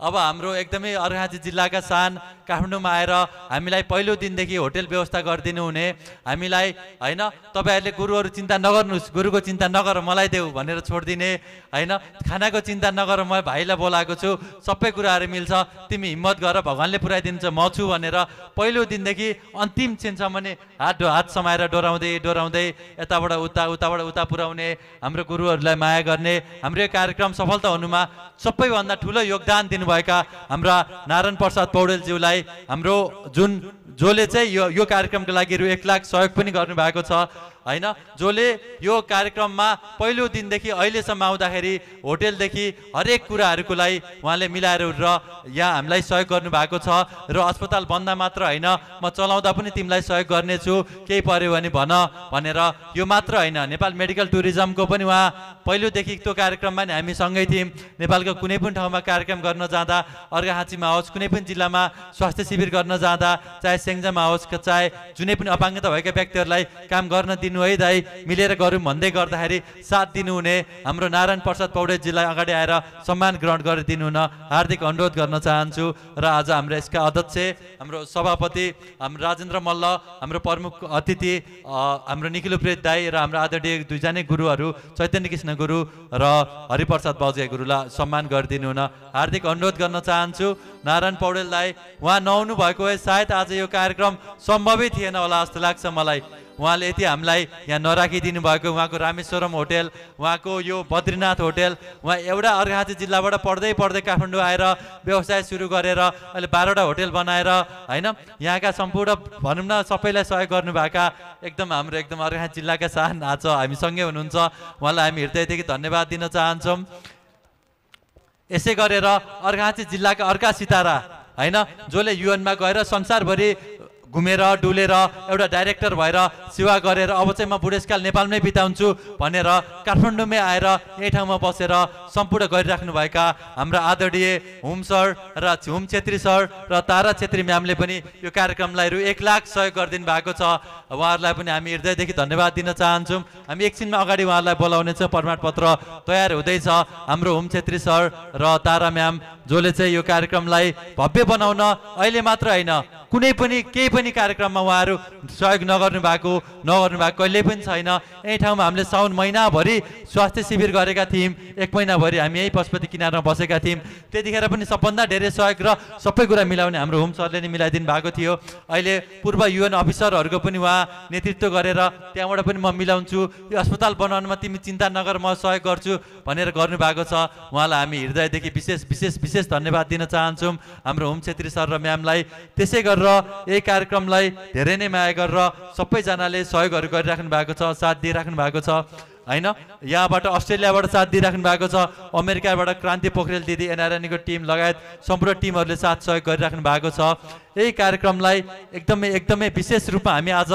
अब हाम्रो एकदमै अर्घाँची जिल्लाका सान काठमाडौँमा आएर हामीलाई पहिलो दिनदेखि होटेल व्यवस्था गरिदिनु हुने हामीलाई होइन तपाईँहरूले गुरुहरू चिन्ता नगर्नुहोस् गुरुको चिन्ता नगर मलाई देऊ भनेर छोडिदिने होइन खानाको चिन्ता नगर म भाइलाई बोलाएको छु सबै कुराहरू मिल्छ तिमी हिम्मत गर भगवान्ले पुऱ्याइदिन्छ म छु भनेर पहिलो दिनदेखि अन्तिम क्षणसम्म नै हात हात समाएर डोराउँदै डोराउँदै यताबाट उता उताबाट उता पुऱ्याउने हाम्रो गुरुहरूलाई माया गर्ने हाम्रो यो कार्यक्रम सफलता हुनुमा सबैभन्दा ठुलो योगदान दिनुभयो आउनुभएका हाम्रा नारायण प्रसाद पौडेलज्यूलाई हाम्रो जुन जसले चाहिँ यो यो कार्यक्रमको लागि रु एक लाख सहयोग पनि गर्नुभएको छ होइन जसले यो कार्यक्रममा पहिलो दिनदेखि अहिलेसम्म आउँदाखेरि होटेलदेखि हरेक कुराहरूको लागि उहाँले मिलाएर र यहाँ हामीलाई सहयोग गर्नुभएको छ र अस्पताल बन्द मात्र होइन म चलाउँदा पनि तिमीलाई सहयोग गर्नेछु केही पऱ्यो भने भन भनेर यो मात्र होइन नेपाल मेडिकल टुरिज्मको पनि उहाँ पहिलोदेखि त्यो कार्यक्रममा नि हामी सँगै थियौँ नेपालको कुनै पनि ठाउँमा कार्यक्रम गर्न जाँदा अर्घाहाँचीमा होस् कुनै पनि जिल्लामा स्वास्थ्य शिविर गर्न जाँदा चाहे सेङ्जामा होस् चाहे जुनै पनि अपाङ्गता भएका व्यक्तिहरूलाई काम गर्न दिन दिनु है दाई मिलेर गरौँ भन्दै गर्दाखेरि साथ दिनुहुने हाम्रो नारायण प्रसाद पौडेलजीलाई अगाडि आएर सम्मान ग्रहण हुन हार्दिक अनुरोध गर्न चाहन्छु र आज हाम्रो यसका अध्यक्ष हाम्रो सभापति हाम्रो राजेन्द्र मल्ल हाम्रो प्रमुख अतिथि हाम्रो निखिलो प्रेत दाई र हाम्रो आदरणीय दुईजना गुरुहरू चैतन्य कृष्ण गुरु र हरिप्रसाद बजे गुरुलाई सम्मान गरिदिनु हुन हार्दिक अनुरोध गर्न चाहन्छु नारायण पौडेललाई उहाँ नआउनु भएको भए सायद आज यो कार्यक्रम सम्भवै थिएन होला जस्तो लाग्छ मलाई उहाँले यति हामीलाई यहाँ नराखिदिनु भएको उहाँको रामेश्वरम होटेल उहाँको यो बद्रीनाथ होटेल उहाँ एउटा अर्घाखाँची जिल्लाबाट पढ्दै पढ्दै काठमाडौँ आएर व्यवसाय सुरु गरेर अहिले बाह्रवटा होटेल बनाएर होइन यहाँका सम्पूर्ण भनौँ न सबैलाई सहयोग गर्नुभएका एकदम हाम्रो एकदम अर्घाखाँची जिल्लाका साथ हामी हामीसँगै हुनुहुन्छ उहाँलाई हामी हृदयदेखि धन्यवाद दिन चाहन्छौँ यसै गरेर अर्घाँची जिल्लाका अर्का सितारा होइन जसले युएनमा गएर संसारभरि घुमेर डुलेर एउटा डाइरेक्टर भएर सेवा गरेर अब चाहिँ म बुढेसकाल नेपालमै बिताउँछु भनेर काठमाडौँमै आएर यही ठाउँमा बसेर सम्पूर्ण गरिराख्नुभएका हाम्रा आदरणीय हुम सर र हुम छेत्री सर र तारा छेत्री म्यामले पनि यो कार्यक्रमलाई रु एक लाख सहयोग गरिदिनु भएको छ उहाँहरूलाई पनि हामी हृदयदेखि धन्यवाद दिन चाहन्छौँ हामी एकछिनमा अगाडि उहाँहरूलाई बोलाउनेछ प्रमाणपत्र तयार हुँदैछ हाम्रो हुम छेत्री सर र तारा म्याम जसले चाहिँ यो कार्यक्रमलाई भव्य बनाउन अहिले मात्र होइन कुनै पनि केही पनि पनि कार्यक्रममा उहाँहरू सहयोग नगर्नु भएको नगर्नु भएको कहिल्यै पनि छैन यही ठाउँमा हामीले साउन महिनाभरि स्वास्थ्य शिविर गरेका थियौँ एक महिनाभरि हामी यही पशुपति किनारमा बसेका थियौँ त्यतिखेर पनि सबभन्दा धेरै सहयोग र सबै कुरा मिलाउने हाम्रो होम सरले नै मिलाइदिनु भएको थियो अहिले पूर्व युएन अफिसरहरूको पनि उहाँ नेतृत्व गरेर त्यहाँबाट पनि म मिलाउँछु यो अस्पताल बनाउनमा तिमी चिन्ता नगर म सहयोग गर्छु भनेर गर्नुभएको छ उहाँलाई हामी हृदयदेखि विशेष विशेष विशेष धन्यवाद दिन चाहन्छौँ हाम्रो होम छेत्री सर र म्यामलाई त्यसै गरेर यही कार्यक्रम कार्यक्रमलाई धेरै नै माया गरेर सबैजनाले सहयोगहरू गरिराख्नु भएको छ साथ दिइराख्नु भएको छ होइन यहाँबाट अस्ट्रेलियाबाट साथ दिइराख्नु भएको छ अमेरिकाबाट क्रान्ति पोखरेल दिदी एनआरएनको टिम लगायत सम्पूर्ण टिमहरूले साथ सहयोग गरिराख्नु भएको छ यही कार्यक्रमलाई एकदमै एकदमै विशेष रूपमा हामी आज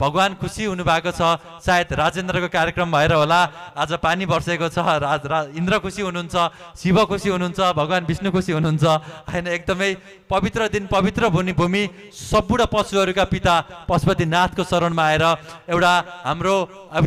भगवान् खुसी हुनुभएको छ सायद राजेन्द्रको कार्यक्रम भएर होला आज पानी बर्सेको छ राज रा इन्द्र खुसी हुनुहुन्छ शिव खुसी हुनुहुन्छ भगवान् विष्णु खुसी हुनुहुन्छ होइन एकदमै पवित्र दिन पवित्र भूमि भूमि सबुढा पशुहरूका पिता पशुपतिनाथको शरणमा आएर एउटा हाम्रो